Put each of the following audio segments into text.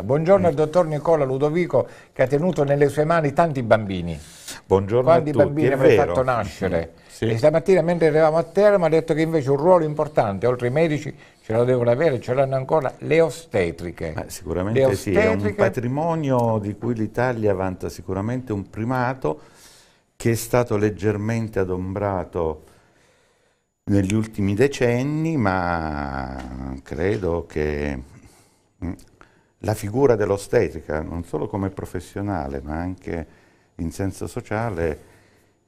Matera. Buongiorno al dottor Nicola Ludovico che ha tenuto nelle sue mani tanti bambini. Buongiorno Quanti a tutti, bambini avrei fatto nascere. Sì. E stamattina mentre eravamo a terra mi ha detto che invece un ruolo importante, oltre ai medici, ce lo devono avere, ce l'hanno ancora, le ostetriche. Ma sicuramente le ostetriche... sì, è un patrimonio di cui l'Italia vanta sicuramente un primato che è stato leggermente adombrato negli ultimi decenni, ma credo che mm, la figura dell'ostetrica, non solo come professionale, ma anche in senso sociale,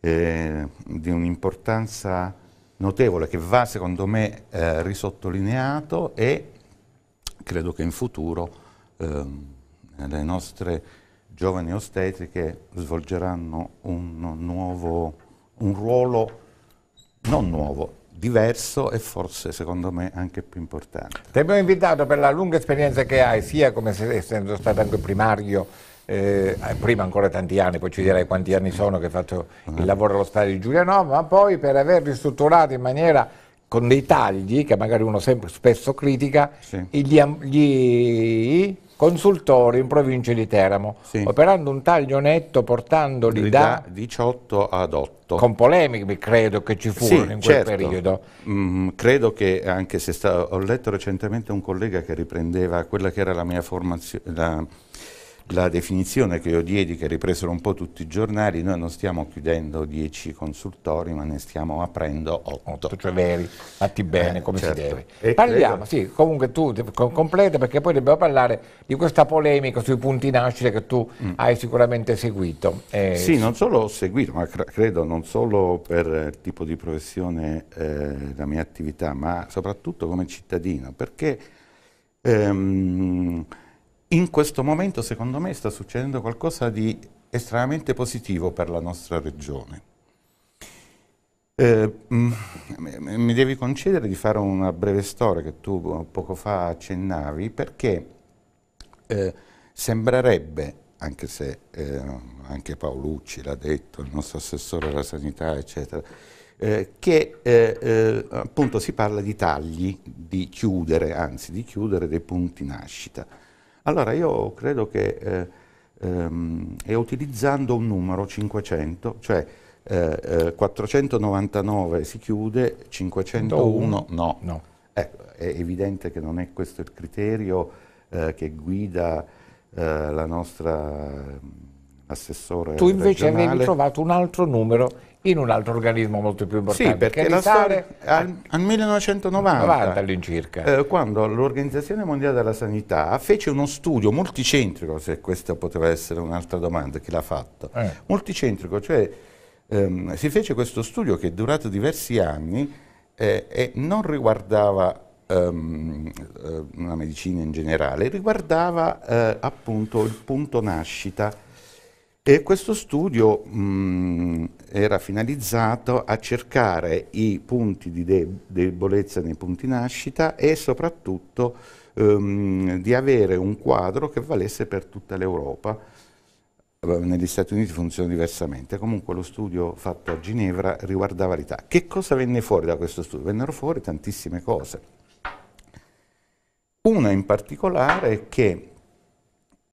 eh, di un'importanza notevole che va, secondo me, eh, risottolineato e credo che in futuro eh, le nostre giovani ostetriche svolgeranno un, nuovo, un ruolo non nuovo, diverso e forse secondo me anche più importante. Ti abbiamo invitato per la lunga esperienza che hai, sia come se, essendo stato anche primario, eh, eh prima ancora tanti anni, poi ci direi quanti anni sono che hai fatto il ah. lavoro allo stadio di Giuliano, ma poi per aver ristrutturato in maniera con dei tagli, che magari uno sempre spesso critica, sì. gli, gli consultori in provincia di Teramo, sì. operando un taglio netto portandoli da, da 18 ad 8 con polemiche credo che ci furono sì, in quel certo. periodo. Mm, credo che anche se sta, ho letto recentemente un collega che riprendeva quella che era la mia formazione, la definizione che io diedi, che ripresero un po' tutti i giornali, noi non stiamo chiudendo 10 consultori, ma ne stiamo aprendo 8. cioè veri, fatti bene eh, come certo. si deve. E Parliamo, credo... sì, comunque tu completa perché poi dobbiamo parlare di questa polemica sui punti nascita che tu mm. hai sicuramente seguito. Eh, sì, non solo ho seguito, ma credo non solo per il tipo di professione eh, la mia attività, ma soprattutto come cittadino, perché... Ehm, in questo momento, secondo me, sta succedendo qualcosa di estremamente positivo per la nostra regione. Eh, mm, mi devi concedere di fare una breve storia che tu poco fa accennavi, perché eh, sembrerebbe, anche se eh, anche Paolucci l'ha detto, il nostro assessore alla sanità, eccetera, eh, che eh, eh, appunto si parla di tagli, di chiudere, anzi di chiudere dei punti nascita. Allora io credo che eh, ehm, è utilizzando un numero 500, cioè eh, eh, 499 si chiude, 501 no. no. Ecco, è evidente che non è questo il criterio eh, che guida eh, la nostra assessore Tu invece regionale. avevi trovato un altro numero in un altro organismo molto più importante. Sì, perché la storia, al, al 1990 all'incirca. Eh, quando l'Organizzazione Mondiale della Sanità fece uno studio multicentrico, se questa poteva essere un'altra domanda, chi l'ha fatto, eh. multicentrico, cioè ehm, si fece questo studio che è durato diversi anni eh, e non riguardava ehm, eh, la medicina in generale, riguardava eh, appunto il punto nascita e questo studio mh, era finalizzato a cercare i punti di de debolezza nei punti nascita e soprattutto um, di avere un quadro che valesse per tutta l'Europa. Negli Stati Uniti funziona diversamente, comunque lo studio fatto a Ginevra riguardava l'Italia. Che cosa venne fuori da questo studio? Vennero fuori tantissime cose. Una in particolare è che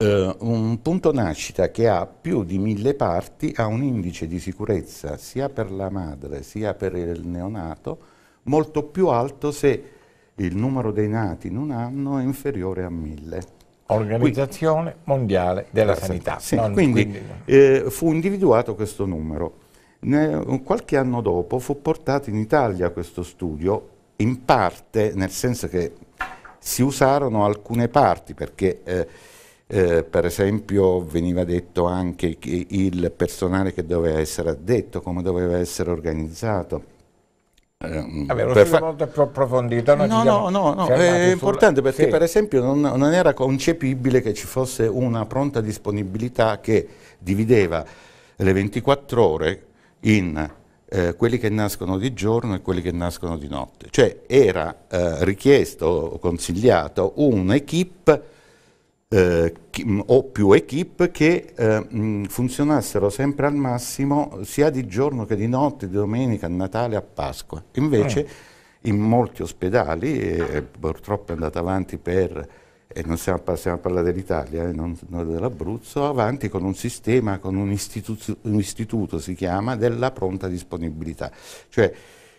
Uh, un punto nascita che ha più di mille parti ha un indice di sicurezza sia per la madre sia per il neonato molto più alto se il numero dei nati in un anno è inferiore a mille. Organizzazione Qui, Mondiale della Sanità. Sì, non, quindi, quindi... Eh, fu individuato questo numero. Ne, qualche anno dopo fu portato in Italia questo studio, in parte, nel senso che si usarono alcune parti perché... Eh, eh, per esempio veniva detto anche il personale che doveva essere addetto, come doveva essere organizzato. Eh, Vabbè, lo per fa- molto più approfondito. No, no, no, no, no. è sulla... importante perché sì. per esempio non, non, era concepibile che ci fosse una pronta disponibilità che divideva le 24 ore in eh, quelli che nascono di giorno e quelli che nascono di notte. Cioè era eh, richiesto o consigliato un'equipe eh, o più equip che eh, funzionassero sempre al massimo sia di giorno che di notte, di domenica, a Natale, a Pasqua. Invece eh. in molti ospedali, e purtroppo è andato avanti per, e non stiamo, stiamo a parlare dell'Italia, eh, non, non dell'Abruzzo, avanti con un sistema, con un istituto, un istituto si chiama, della pronta disponibilità. Cioè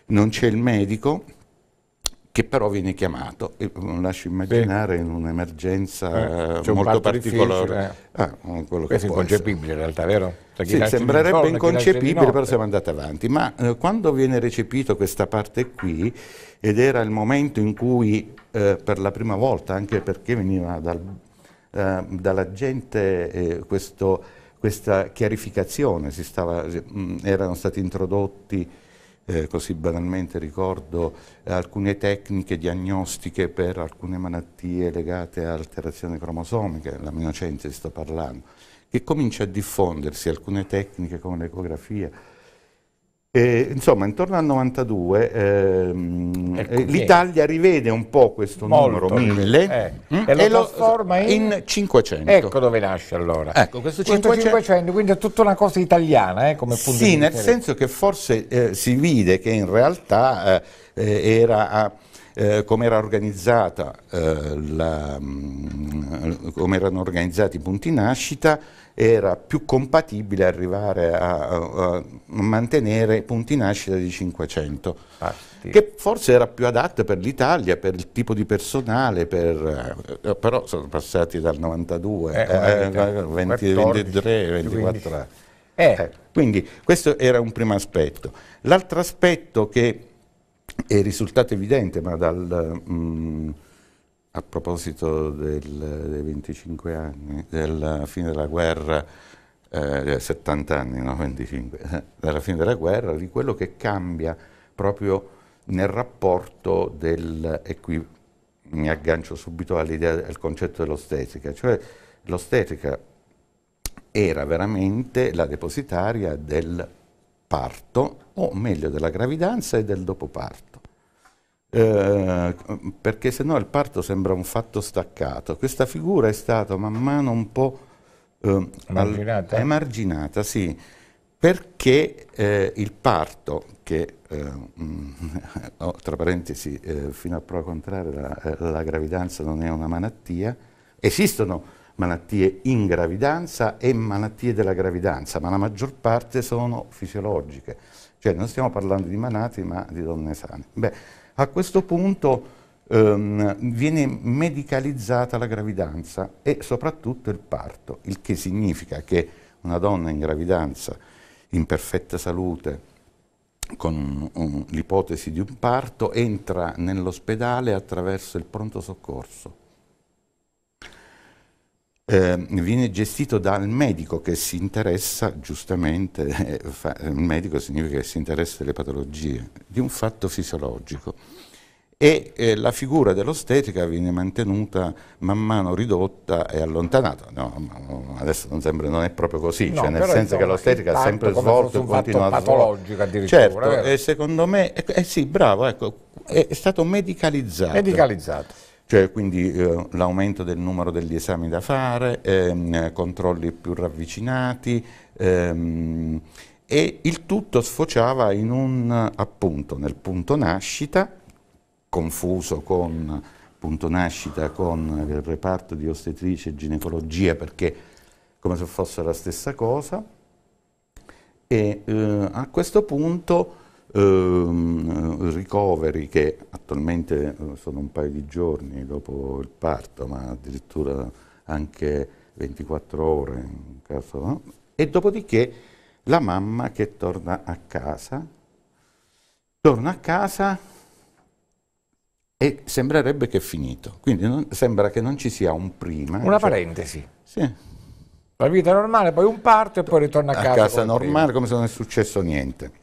non c'è il medico che però viene chiamato, mm, lascio immaginare, Beh. in un'emergenza eh, eh molto particolare. Eh. Ah, mm, Questo è inconcepibile in realtà, vero? Sì, sembrerebbe giorno, inconcepibile, però siamo andati avanti. Ma eh, quando viene recepito questa parte qui, ed era il momento in cui eh, per la prima volta, anche perché veniva dal, eh, dalla gente questo, questa chiarificazione, stava, mh, mm, erano stati introdotti eh, così banalmente ricordo eh, alcune tecniche diagnostiche per alcune malattie legate a alterazioni cromosomiche, la l'aminocente sto parlando, che comincia a diffondersi, alcune tecniche come l'ecografia, eh, insomma, intorno al 92 ehm, ecco l'Italia rivede un po' questo Molto. numero 1000 eh. mm? e, lo, trasforma in... in... 500. Ecco dove nasce allora. Ecco, questo, questo 500... quindi è tutta una cosa italiana eh, come punto Sì, nel senso che forse eh, si vide che in realtà eh, era... Eh, come era organizzata, eh, la, mm, come erano organizzati i punti nascita, era più compatibile arrivare a, a, mantenere punti nascita di 500, ah, sì. che forse era più adatto per l'Italia, per il tipo di personale, per, eh, però sono passati dal 92, eh, eh, 20, 23, 24 anni. quindi questo era un primo aspetto. L'altro aspetto che è risultato evidente, ma dal, mh, mm, a proposito del, dei 25 anni, della fine della guerra, eh, 70 eh, anni, no 25, eh, dalla fine della guerra, di quello che cambia proprio nel rapporto del, e qui mi aggancio subito all'idea, del concetto dell'ostetrica, cioè l'ostetrica era veramente la depositaria del parto, o meglio della gravidanza e del dopoparto. Eh, perché se no il parto sembra un fatto staccato. Questa figura è stata man mano un po' eh, emarginata. Al, emarginata sì, perché eh, il parto, che eh, mm, oh, tra parentesi eh, fino a prova contraria la, eh, la gravidanza non è una malattia, esistono malattie in gravidanza e malattie della gravidanza, ma la maggior parte sono fisiologiche, cioè non stiamo parlando di malati ma di donne sane. Beh, a questo punto ehm, viene medicalizzata la gravidanza e soprattutto il parto, il che significa che una donna in gravidanza, in perfetta salute, con l'ipotesi di un parto, entra nell'ospedale attraverso il pronto soccorso eh, viene gestito dal medico che si interessa, giustamente, eh, fa, il medico significa che si interessa delle patologie, di un fatto fisiologico. E eh, la figura dell'ostetica viene mantenuta man mano ridotta e allontanata. No, adesso non, sembra, non è proprio così, no, cioè, nel senso che l'ostetica ha sempre svolto e continua a svolgere. Certo, e secondo me, ecco, eh, sì, bravo, ecco, è stato medicalizzato. Medicalizzato cioè quindi eh, l'aumento del numero degli esami da fare, ehm, controlli più ravvicinati ehm, e il tutto sfociava in un appunto nel punto nascita, confuso con punto nascita con il reparto di ostetrice e ginecologia perché come se fosse la stessa cosa e eh, a questo punto ehm, ricoveri che attualmente eh, sono un paio di giorni dopo il parto, ma addirittura anche 24 ore in caso, no? e dopodiché la mamma che torna a casa, torna a casa e sembrerebbe che è finito, quindi non, sembra che non ci sia un prima. Una cioè, parentesi. Sì. La vita normale, poi un parto e poi ritorna a casa. A casa normale prima. come se non è successo niente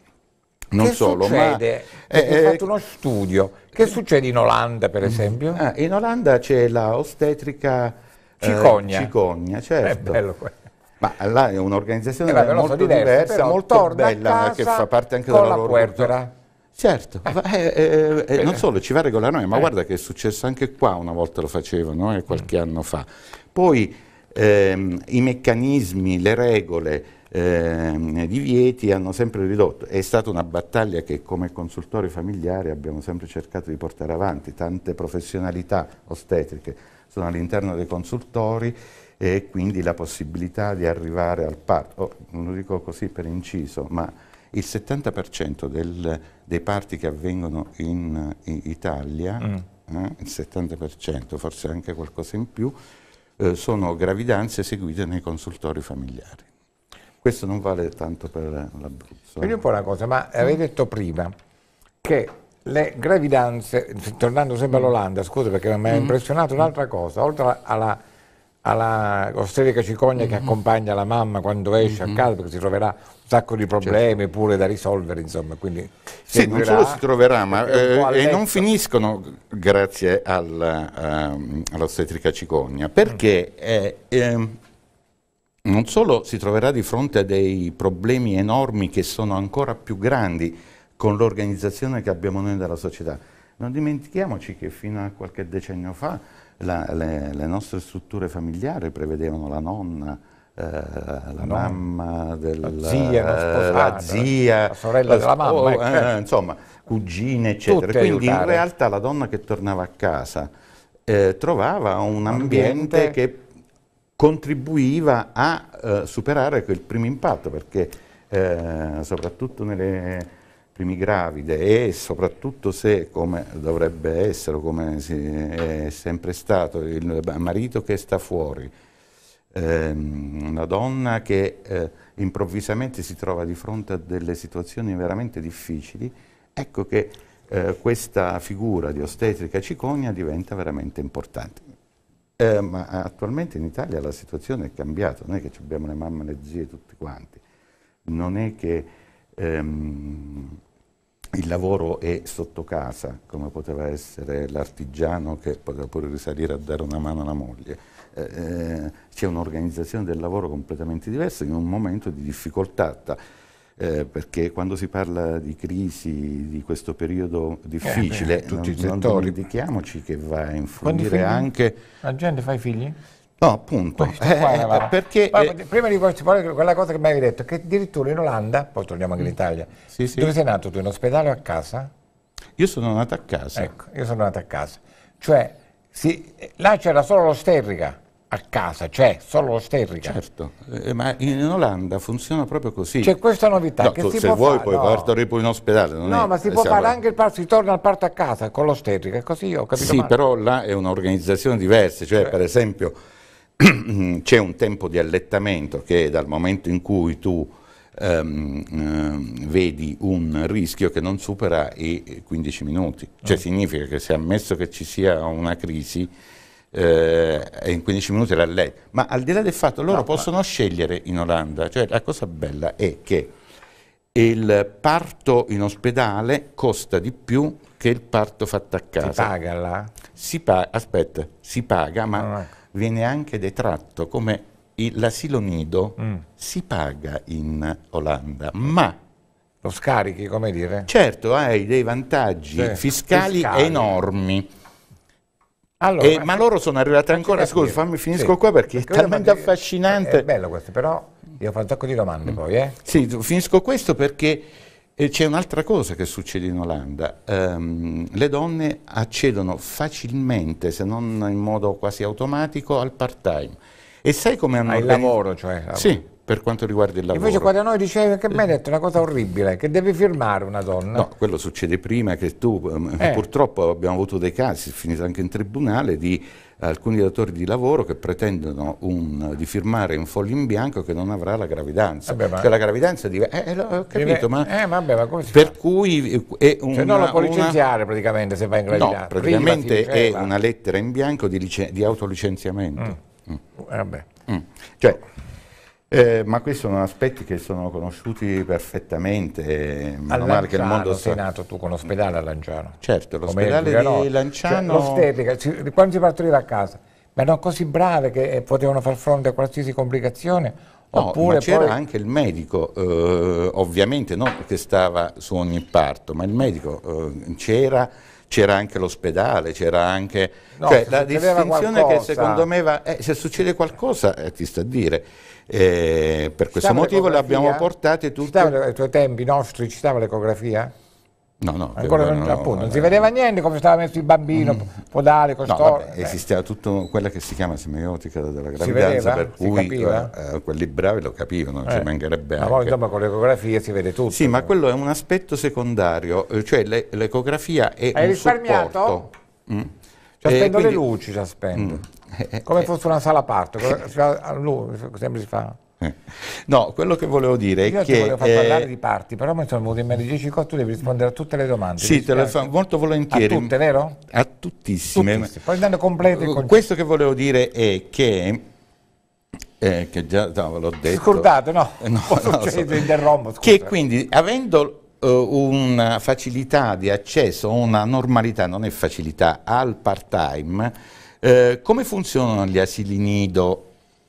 non che solo, succede? ma eh, eh, fatto uno studio. Che eh. succede in Olanda, per mm. esempio? Ah, in Olanda c'è la ostetrica eh, cicogna. Eh, cicogna, certo. È bello quello. Ma là è un'organizzazione vabbè, molto diversa, diversa molto bella, che fa parte anche della loro puerpera. Certo, eh, eh, non solo, ci va regolare noi, ma guarda che è successo anche qua una volta lo facevano, qualche mm. anno fa. Poi ehm, i meccanismi, le regole, eh, divieti hanno sempre ridotto. È stata una battaglia che come consultori familiari abbiamo sempre cercato di portare avanti, tante professionalità ostetriche sono all'interno dei consultori e quindi la possibilità di arrivare al parto. Oh, non lo dico così per inciso, ma il 70% del, dei parti che avvengono in, in Italia, mm. eh, il 70%, forse anche qualcosa in più, eh, sono gravidanze eseguite nei consultori familiari. Questo non vale tanto per l'Abruzzo. Quindi un eh. po' una cosa, ma avevi detto prima che le gravidanze, tornando sempre mm. all'Olanda, scusa perché mi ha mm. impressionato un'altra cosa, oltre alla, alla osterica cicogna che mm-hmm. accompagna la mamma quando esce a mm-hmm. casa perché si troverà un sacco di certo. problemi certo. pure da risolvere, insomma. Quindi sì, non solo si troverà, ma eh, e non finiscono grazie alla, um, ehm, all'ostetrica cicogna, perché... Mm. È, è, ehm, non solo si troverà di fronte a dei problemi enormi che sono ancora più grandi con l'organizzazione che abbiamo noi della società, non dimentichiamoci che fino a qualche decennio fa la, le, le, nostre strutture familiari prevedevano la nonna, eh, la, la mamma, del, la zia, eh, sposata, la, zia, la sorella della mamma, ecco. eh, insomma, cugine, eccetera. Tutte Quindi aiutare. in realtà la donna che tornava a casa eh, trovava un ambiente, ambiente che contribuiva a eh, superare quel primo impatto, perché eh, soprattutto nelle primi gravide e soprattutto se, come dovrebbe essere, come si, è sempre stato, il marito che sta fuori, ehm, una donna che eh, improvvisamente si trova di fronte a delle situazioni veramente difficili, ecco che eh, questa figura di ostetrica cicogna diventa veramente importante. Eh, ma eh, attualmente in Italia la situazione è cambiata, non è che abbiamo le mamme, e le zie, tutti quanti, non è che ehm, il lavoro è sotto casa, come poteva essere l'artigiano che poteva pure risalire a dare una mano alla moglie. Eh, eh c'è un'organizzazione del lavoro completamente diversa in un momento di difficoltà eh, perché quando si parla di crisi, di questo periodo difficile, eh beh, tutti non, non dimentichiamoci che va a influire anche... La gente fa i figli? No, appunto. Eh, perché, Ma, eh, prima di questo, quella cosa che mi avevi detto, che addirittura in Olanda, poi torniamo anche in mm. Italia, sì, sì. dove sei nato tu, in ospedale o a casa? Io sono nato a casa. Ecco, io sono nato a casa. Cioè, si, là c'era solo l'osterrica a casa, cioè solo l'osterrica. Certo, eh, ma in Olanda funziona proprio così. C'è questa novità no, che si se può vuoi fare, puoi no. parto in ospedale. no, è, ma si eh, può fare anche il parto, si torna al parto a casa con l'osterrica, così ho capito Sì, male. però là è un'organizzazione diversa, cioè eh. per esempio c'è un tempo di allettamento che dal momento in cui tu ehm, ehm, vedi un rischio che non supera i 15 minuti, cioè mm. significa che se ammesso che ci sia una crisi eh, in 15 minuti era lei. Ma al di là del fatto, loro no, possono ma... scegliere in Olanda. Cioè, la cosa bella è che il parto in ospedale costa di più che il parto fatto a casa. Si paga là? Si paga, aspetta, si paga, ma no, ah, ecco. viene anche detratto come l'asilo nido mm. si paga in Olanda, ma lo scarichi, come dire? Certo, hai dei vantaggi sì, fiscali, fiscali, enormi. Allora, eh, ma loro sono arrivati ancora, scusa, fammi finisco sì. qua perché, perché è talmente affascinante. Eh, è bello questo, però io ho fatto un sacco di domande mm. poi. Eh. Sì, finisco questo perché eh, c'è un'altra cosa che succede in Olanda. Um, le donne accedono facilmente, se non in modo quasi automatico, al part-time. E sai come hanno... Al lavoro, cioè. Sì, per quanto riguarda il lavoro. Invece quando noi diceva che mi hai detto una cosa orribile, che devi firmare una donna. No, quello succede prima che tu, ehm, eh. purtroppo abbiamo avuto dei casi, finito anche in tribunale, di alcuni datori di lavoro che pretendono un, di firmare un foglio in bianco che non avrà la gravidanza. Vabbè, ma... Cioè la gravidanza di... Eh, eh ho capito, ma... Eh, vabbè, ma come si per fa? cui è una... Cioè non lo può licenziare una... praticamente se va in gravidanza. No, praticamente è una lettera in bianco di, lice... di autolicenziamento. Mm. Mm. Eh, vabbè. Mm. Cioè, eh, ma questi sono aspetti che sono conosciuti perfettamente. Eh, Mano a Lanciano mondo sei sa... nato tu con l'ospedale a Lanciano. Certo, l'ospedale di Lanciano. Cioè, quando si partiva a casa, ma erano così brave che eh, potevano far fronte a qualsiasi complicazione No, Oppure c'era poi... anche il medico, eh, ovviamente non che stava su ogni parto, ma il medico eh, c'era, c'era anche l'ospedale, c'era anche... No, cioè, la distinzione qualcosa... che secondo me va... Eh, se succede qualcosa eh, ti sta a dire. E eh, per questo motivo le abbiamo portate tutte. Ci ai tuoi tempi nostri ci stava l'ecografia? No, no, ancora non, no, appunto, no, non si vedeva niente come stava messo il bambino, mm, podale, costoro. No, eh. esisteva tutto quella che si chiama semiotica della gravidanza, per cui eh, eh, quelli bravi lo capivano, eh. ci mancherebbe ma anche. Ma poi insomma con l'ecografia si vede tutto. Sì, ma quello è un aspetto secondario, cioè l'ecografia è Hai un risparmiato? supporto. Mm. Ci ha spento quindi, le luci, ci ha spento. Mm. Eh, come eh. fosse una sala a parto, a lui sempre si fa... No, quello che volevo dire Io è che... Io ti volevo far parlare eh, di parti, però mi sono venuto in mente 10 cose, tu devi rispondere a tutte le domande. Sì, te le fa molto volentieri. A tutte, vero? A tuttissime. tuttissime. Poi andando complete il uh, Questo che volevo dire è che... Eh, che già no, l'ho detto. Scordato, no? Eh, no, no interrompo, scusa. Che quindi, avendo uh, una facilità di accesso, una normalità, non è facilità, al part-time eh, come funzionano gli asili nido,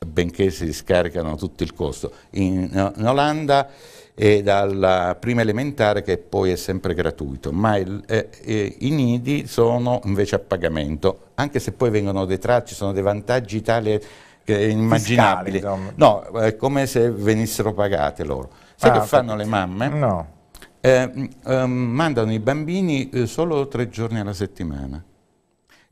benché si scaricano tutto il costo? In, in Olanda è dalla prima elementare che poi è sempre gratuito, ma il, eh, eh, i nidi sono invece a pagamento, anche se poi vengono detratti, ci sono dei vantaggi tali che immaginabili. Fiscali, no, è come se venissero pagate loro. Sai ah, che fanno le mamme? No. Eh, mm, ehm, mandano i bambini eh, solo tre giorni alla settimana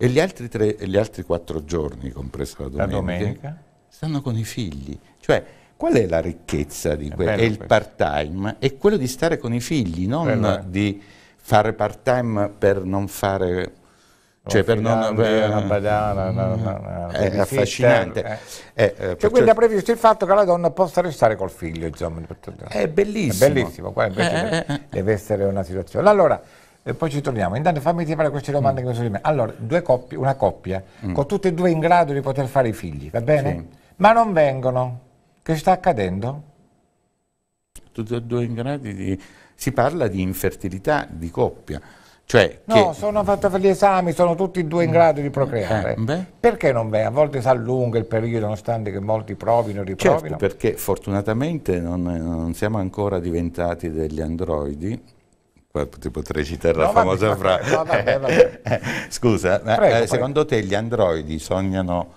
e gli altri, tre, gli altri quattro giorni, compresa la domenica, la domenica, stanno con i figli. Cioè, qual è la ricchezza di que- è è il part-time? È quello di stare con i figli, non eh, di fare part-time per non fare cioè per non per, una badana, una, una, eh, è affascinante. Eh. Eh, eh, cioè, quindi ha cioè previsto il fatto che la donna possa restare col figlio, insomma. È bellissimo. È bellissimo, eh, deve essere una situazione. Allora, e poi ci torniamo. Intanto fammi fare queste domande mm. che mi sono di me. Allora, coppie, una coppia, mm. con tutte e due in grado di poter fare i figli, va bene? Sì. Ma non vengono. Che sta accadendo? Tutte e due in grado di... Si parla di infertilità di coppia. Cioè no, sono fatto gli esami, sono tutti e due in mm. grado di procreare. Eh, perché non vengono? A volte si allunga il periodo, nonostante che molti provino, riprovino. Certo, perché fortunatamente non, non siamo ancora diventati degli androidi, ti potrei citare no, la famosa frase. No, vabbè, Scusa, prego, ma, eh, prego. secondo te gli androidi sognano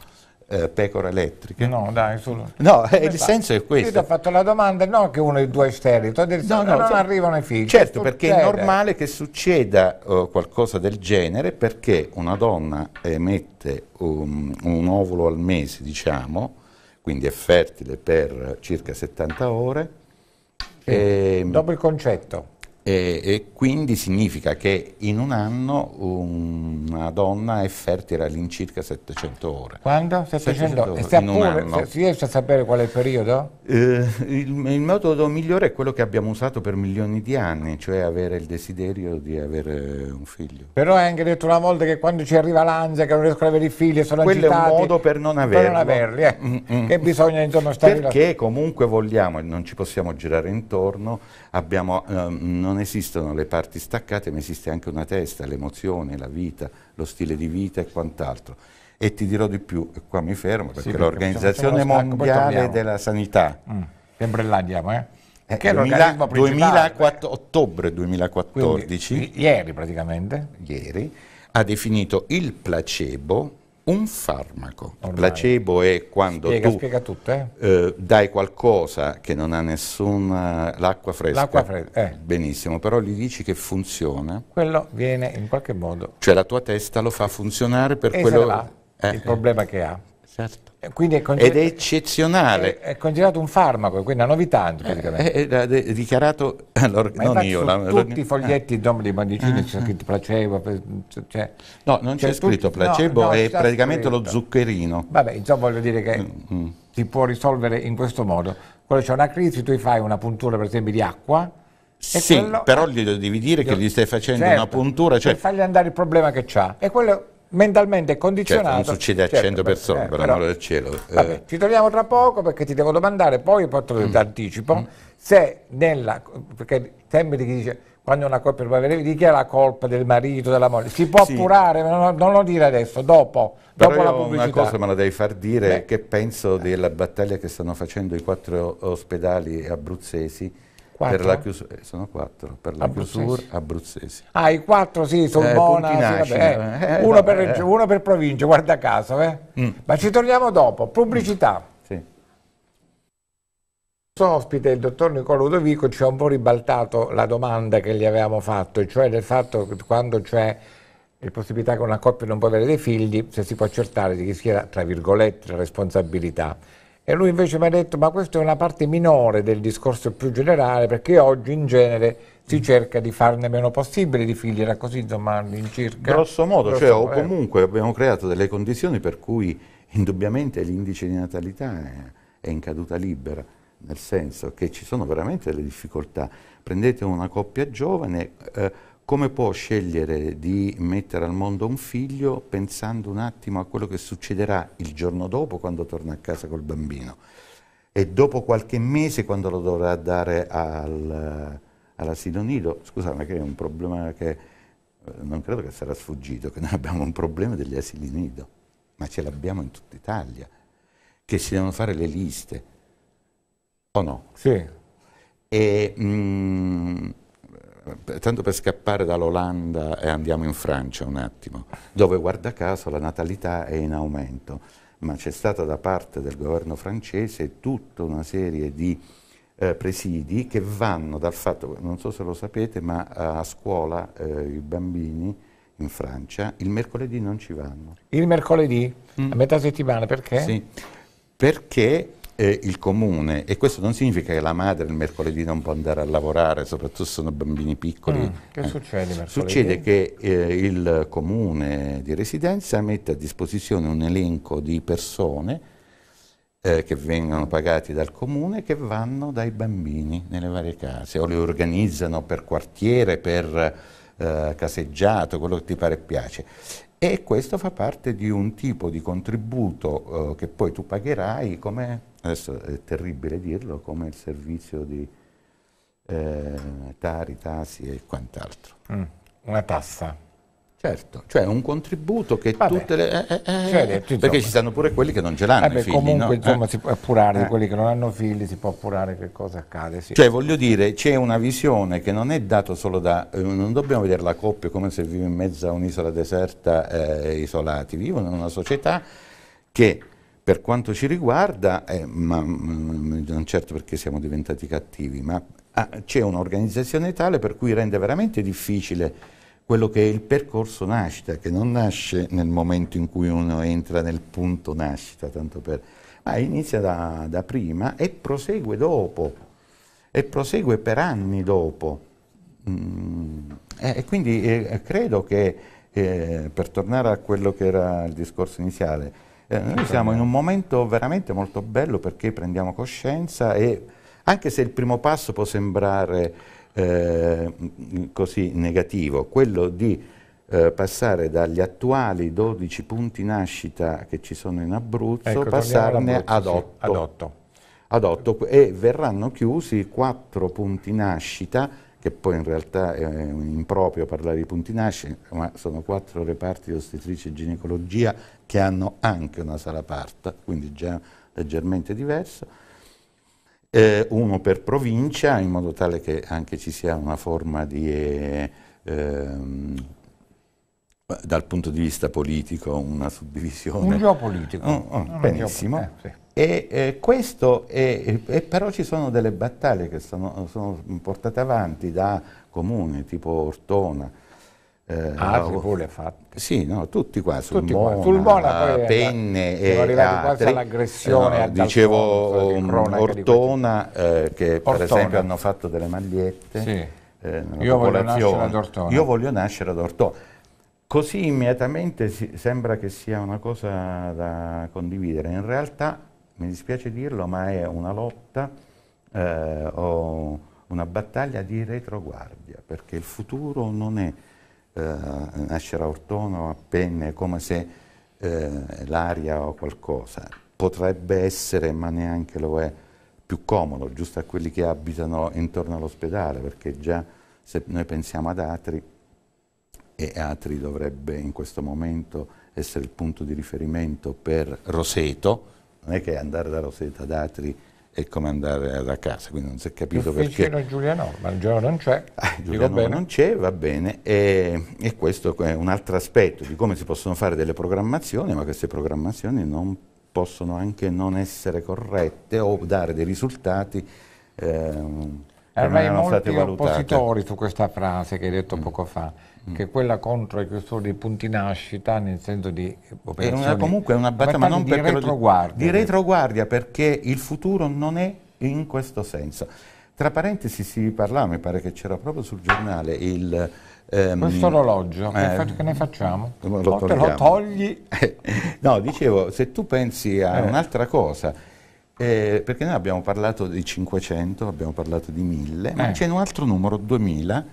eh, pecore elettriche? No, dai, solo... No, eh, il fa? senso è questo. Io ti ho fatto la domanda, non che uno dei due è stereo, detto no, no, non arrivano i figli. Certo, perché è normale che succeda uh, qualcosa del genere, perché una donna emette um, un ovulo al mese, diciamo, quindi è fertile per circa 70 ore. Sì. E, ehm, Dopo il concetto. E, e, quindi significa che in un anno una donna è fertile all'incirca 700 ore. Quando? 700, 700 ore? Pure, si riesce a sapere qual è il periodo? Eh, il, il, metodo migliore è quello che abbiamo usato per milioni di anni, cioè avere il desiderio di avere un figlio. Però hai anche detto una volta che quando ci arriva l'ansia, che non riescono ad avere i figli, sono Quello agitati. Quello è un modo per non averli. Per non averli, eh. mm -mm. mm. Che bisogna insomma stare Perché là. comunque vogliamo, e non ci possiamo girare intorno, abbiamo, ehm, non esistono le parti staccate, ma esiste anche una testa, l'emozione, la vita, lo stile di vita e quant'altro. E ti dirò di più, e qua mi fermo, perché, sì, perché l'Organizzazione Mondiale della Sanità... Mm, sempre là andiamo, eh? eh che 2000, 2004, ottobre 2014, Quindi, ieri praticamente, ieri, ha definito il placebo un farmaco. Ormai. Placebo è quando spiega, tu spiega tutto, eh? Eh, dai qualcosa che non ha nessuna... l'acqua fresca. L'acqua fresca, eh. Benissimo, però gli dici che funziona. Quello viene in qualche modo... Cioè la tua testa lo fa funzionare per e quello... là, eh. il problema che ha. Certo. Eh, è Ed è eccezionale. È, è, considerato un farmaco, quindi una novità eh, praticamente. È, è, è dichiarato, allora, Ma non io. La, tutti i foglietti ah. di medicina c'è ah. scritto placebo. Cioè, no, non c'è, cioè scritto placebo, no, no, è praticamente scritto. lo zuccherino. Vabbè, insomma voglio dire che mm-hmm. si può risolvere in questo modo. Quando c'è una crisi tu fai una puntura per esempio di acqua, e sì, quello, però gli devi dire io, che gli stai facendo certo, una puntura. Cioè, per fargli andare il problema che ha. E quello mentalmente condizionato. Certo, non succede a certo, 100 persone, eh, per l'amore del cielo. Eh. Vabbè, ci troviamo tra poco perché ti devo domandare, poi porto mm. d'anticipo, mm. se nella... perché sempre chi dice quando una coppia può avere di chi è la colpa del marito, della moglie, si può sì. curare, non, non, lo dire adesso, dopo, Però dopo la pubblicità. una cosa me la devi far dire, Beh. che penso della battaglia che stanno facendo i quattro ospedali abruzzesi per la chiusura, eh, sono quattro, per la abruzzesi. chiusura abruzzesi. Ah, i quattro sì, sono eh, sì, eh, eh, eh, uno, eh, per, uno, per, provincia, guarda caso. Mm. Ma ci torniamo dopo, pubblicità. Mm. Sì. Il nostro ospite, il dottor Nicola Ludovico, ci ha un po' ribaltato la domanda che gli avevamo fatto, cioè del fatto che quando c'è la possibilità che una coppia non può avere dei figli, se si può accertare di chi sia, tra virgolette, la responsabilità. E lui invece mi ha detto ma questa è una parte minore del discorso più generale perché oggi in genere si mm. cerca di farne meno possibile di figli, era così insomma all'incirca? Grosso modo, Grosso cioè, o eh. comunque abbiamo creato delle condizioni per cui indubbiamente l'indice di natalità è, è in caduta libera, nel senso che ci sono veramente delle difficoltà. Prendete una coppia giovane... Eh, come può scegliere di mettere al mondo un figlio pensando un attimo a quello che succederà il giorno dopo quando torna a casa col bambino e dopo qualche mese quando lo dovrà dare al, all'asilo nido, scusate che è un problema che eh, non credo che sarà sfuggito, che noi abbiamo un problema degli asili nido, ma ce l'abbiamo in tutta Italia, che si devono fare le liste, o no? Sì. E, mh, mm, eh, tanto per scappare dall'Olanda e andiamo in Francia un attimo, dove guarda caso la natalità è in aumento, ma c'è stata da parte del governo francese tutta una serie di eh, presidi che vanno dal fatto, non so se lo sapete, ma eh, a scuola eh, i bambini in Francia il mercoledì non ci vanno. Il mercoledì? Mm. A metà settimana perché? Sì, perché eh, il comune e questo non significa che la madre il mercoledì non può andare a lavorare, soprattutto se sono bambini piccoli. Mm, che eh. succede mercoledì? Succede che eh, il comune di residenza mette a disposizione un elenco di persone eh, che vengono pagati dal comune che vanno dai bambini nelle varie case o le organizzano per quartiere, per eh, caseggiato, quello che ti pare e piace e questo fa parte di un tipo di contributo eh, che poi tu pagherai come adesso è terribile dirlo, come il servizio di eh, tari, tasi e quant'altro. Mm, una tassa. Certo, cioè un contributo che Vabbè, tutte le... Eh, eh, eh cioè detto, perché ci sono pure quelli che non ce l'hanno Vabbè, eh figli, Comunque no? Eh. insomma si può appurare, di quelli che non hanno figli si può appurare che cosa accade. Sì. Cioè voglio dire, c'è una visione che non è data solo da... non dobbiamo vedere la coppia come se vive in mezzo a un'isola deserta isolati, vivono in una società che per quanto ci riguarda, eh, ma, mh, mm, non certo perché siamo diventati cattivi, ma ah, c'è un'organizzazione tale per cui rende veramente difficile quello che è il percorso nascita, che non nasce nel momento in cui uno entra nel punto nascita, tanto per, ma inizia da, da prima e prosegue dopo, e prosegue per anni dopo. Mm, eh, e quindi eh, credo che, eh, per tornare a quello che era il discorso iniziale, eh, noi siamo in un momento veramente molto bello perché prendiamo coscienza e anche se il primo passo può sembrare eh, così negativo, quello di eh, passare dagli attuali 12 punti nascita che ci sono in Abruzzo, ecco, passarne ad 8. Sì, ad 8. Ad 8 e verranno chiusi 4 punti nascita che poi in realtà è improprio parlare di punti nascita, ma sono quattro reparti di ostetricia e ginecologia che hanno anche una sala parta, quindi già leggermente diverso, eh, uno per provincia, in modo tale che anche ci sia una forma di... Eh, ehm, dal punto di vista politico una suddivisione. Un geopolitico. Oh, oh, benissimo. geopolitico, eh, sì. E eh, questo è, è, però ci sono delle battaglie che sono, sono portate avanti da comuni tipo Ortona, eh, Altri ah, pure ha fatte. Sì, no, tutti qua, sul tutti Mona, qua. Sul Mona Penne e arrivati quasi all'aggressione. Eh, no, dicevo um, Ortona, eh, che Ortona. per esempio hanno fatto delle magliette. Sì. Eh, Io, voglio nascere ad Ortona. Io voglio nascere ad Ortona. Così immediatamente si, sembra che sia una cosa da condividere. In realtà mi dispiace dirlo, ma è una lotta eh, o una battaglia di retroguardia, perché il futuro non è eh, nascere a Ortono a penne come se eh, l'aria o qualcosa, potrebbe essere, ma neanche lo è, più comodo, giusto a quelli che abitano intorno all'ospedale, perché già se noi pensiamo ad Atri, e Atri dovrebbe in questo momento essere il punto di riferimento per Roseto, non è che andare da Rosetta ad Atri è come andare da casa, quindi non si è capito perché. perché. Più Giuliano, ma Giuliano non c'è. Ah, Giuliano non c'è, va bene, e, e, questo è un altro aspetto di come si possono fare delle programmazioni, ma queste programmazioni non possono anche non essere corrette o dare dei risultati. Ehm, eh, Ormai molti oppositori su questa frase che hai detto mm. poco fa Mm. che è quella contro i cursori punti nascita nel senso di operazioni. È una, comunque è una battaglia, non di retroguardia. Di, retroguardia perché il futuro non è in questo senso. Tra parentesi si parlava, mi pare che c'era proprio sul giornale il... Ehm, Questo orologio, eh, che, ne facciamo? Lo, lo, lo togli? no, dicevo, se tu pensi a eh. un'altra cosa, eh, perché noi abbiamo parlato di 500, abbiamo parlato di 1000, ma eh. c'è un altro numero, 2000,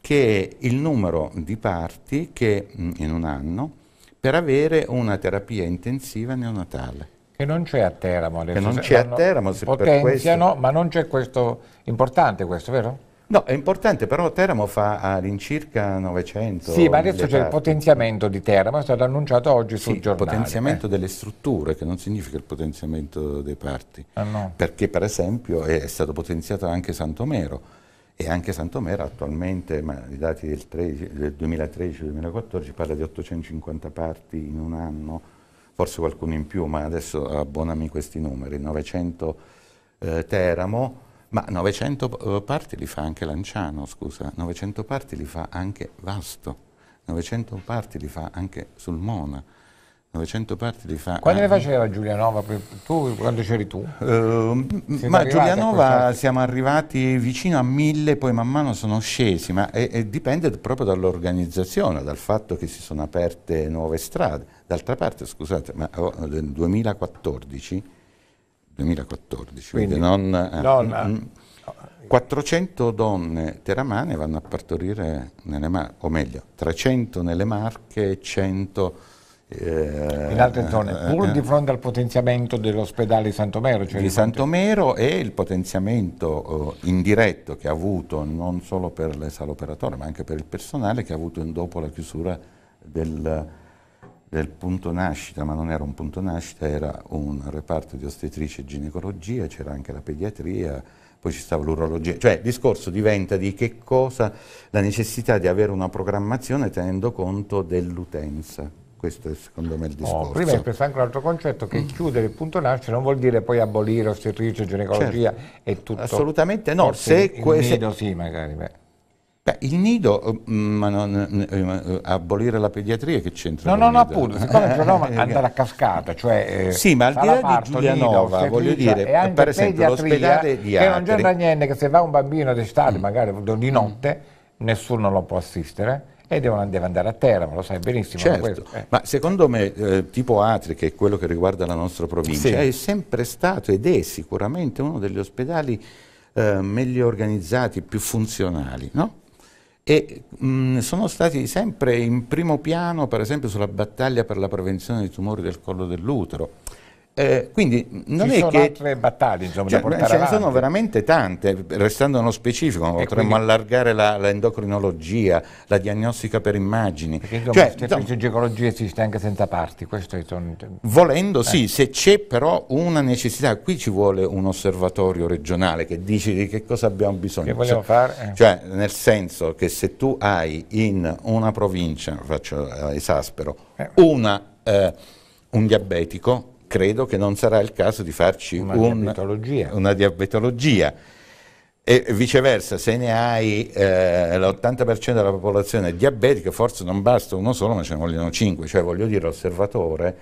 che è il numero di parti che mm, in un anno per avere una terapia intensiva neonatale. Che non c'è a Teramo Che non c'è a Teramo, se potenziano, questo... ma non c'è questo, importante questo, vero? No, è importante, però Teramo fa all'incirca 900. Sì, ma adesso c'è il potenziamento di Teramo, è stato annunciato oggi sì, sul giornale. Il potenziamento eh. delle strutture, che non significa il potenziamento dei parti. Ah, no. Perché, per esempio, è stato potenziato anche Santomero e anche Santomera attualmente, ma i dati del, del 2013-2014 parla di 850 parti in un anno, forse qualcuno in più, ma adesso abbonami questi numeri, 900 eh, Teramo, ma 900 eh, parti li fa anche Lanciano, scusa, 900 parti li fa anche Vasto, 900 parti li fa anche Sulmona, 900 parti li fa. Quando anni. le faceva Giulianova? Tu, quando c'eri tu? Uh, ma Giulianova certo. siamo arrivati vicino a 1000, poi man mano sono scesi, ma è, è dipende proprio dall'organizzazione, dal fatto che si sono aperte nuove strade. D'altra parte, scusate, ma oh, nel 2014, 2014 Quindi, non, donna, mh, 400 donne teramane vanno a partorire nelle Marche, o meglio, 300 nelle Marche e 100 eh, in altre zone, eh, pur eh. di fronte al potenziamento dell'ospedale Santomero. Cioè di Santomero e il potenziamento eh, indiretto che ha avuto non solo per le sale operatorie ma anche per il personale che ha avuto dopo la chiusura del, del, punto nascita, ma non era un punto nascita, era un reparto di ostetrice e ginecologia, c'era anche la pediatria, poi ci stava l'urologia, cioè il discorso diventa di che cosa la necessità di avere una programmazione tenendo conto dell'utenza questo è secondo me il discorso. Oh, prima è espresso anche un altro concetto che mm. chiudere il punto nasce non vuol dire poi abolire ostetricia, ginecologia certo. e tutto. Assolutamente no. Forse se il, il nido sì magari. Beh. Beh, il nido, mm, ma non, eh, eh, abolire la pediatria che c'entra? No, no, no, appunto, siccome è andare a cascata, cioè... Eh, sì, ma al di là parto, di Giulianova, nido, voglio dire, per esempio l'ospedale di Atri... Che non c'entra niente, che se va un bambino d'estate, mm. magari di mm. notte, nessuno lo può assistere, e devono, deve andare a terra, ma lo sai benissimo. Certo, eh. ma secondo me eh, tipo Atri, che è quello che riguarda la nostra provincia, sì. è sempre stato ed è sicuramente uno degli ospedali eh, meglio organizzati, più funzionali, no? E mh, mm, sono stati sempre in primo piano, per esempio, sulla battaglia per la prevenzione dei tumori del collo dell'utero eh, quindi non Ci è sono che... altre battaglie insomma, cioè, da portare Ce ne sono veramente tante, restando nello specifico, e potremmo quindi... allargare l'endocrinologia, la, la, diagnostica per immagini. Perché insomma, cioè, ginecologia esiste anche senza parti. Sono... Volendo eh. sì, se c'è però una necessità, qui ci vuole un osservatorio regionale che dici di che cosa abbiamo bisogno. Che vogliamo cioè, fare? Eh. Cioè, nel senso che se tu hai in una provincia, faccio eh, esaspero, eh. una, eh, un diabetico, credo che non sarà il caso di farci una, un, diabetologia. una diabetologia. E viceversa, se ne hai eh, l'80% della popolazione diabetica, forse non basta uno solo, ma ce ne vogliono cinque. Cioè, voglio dire, l'osservatore,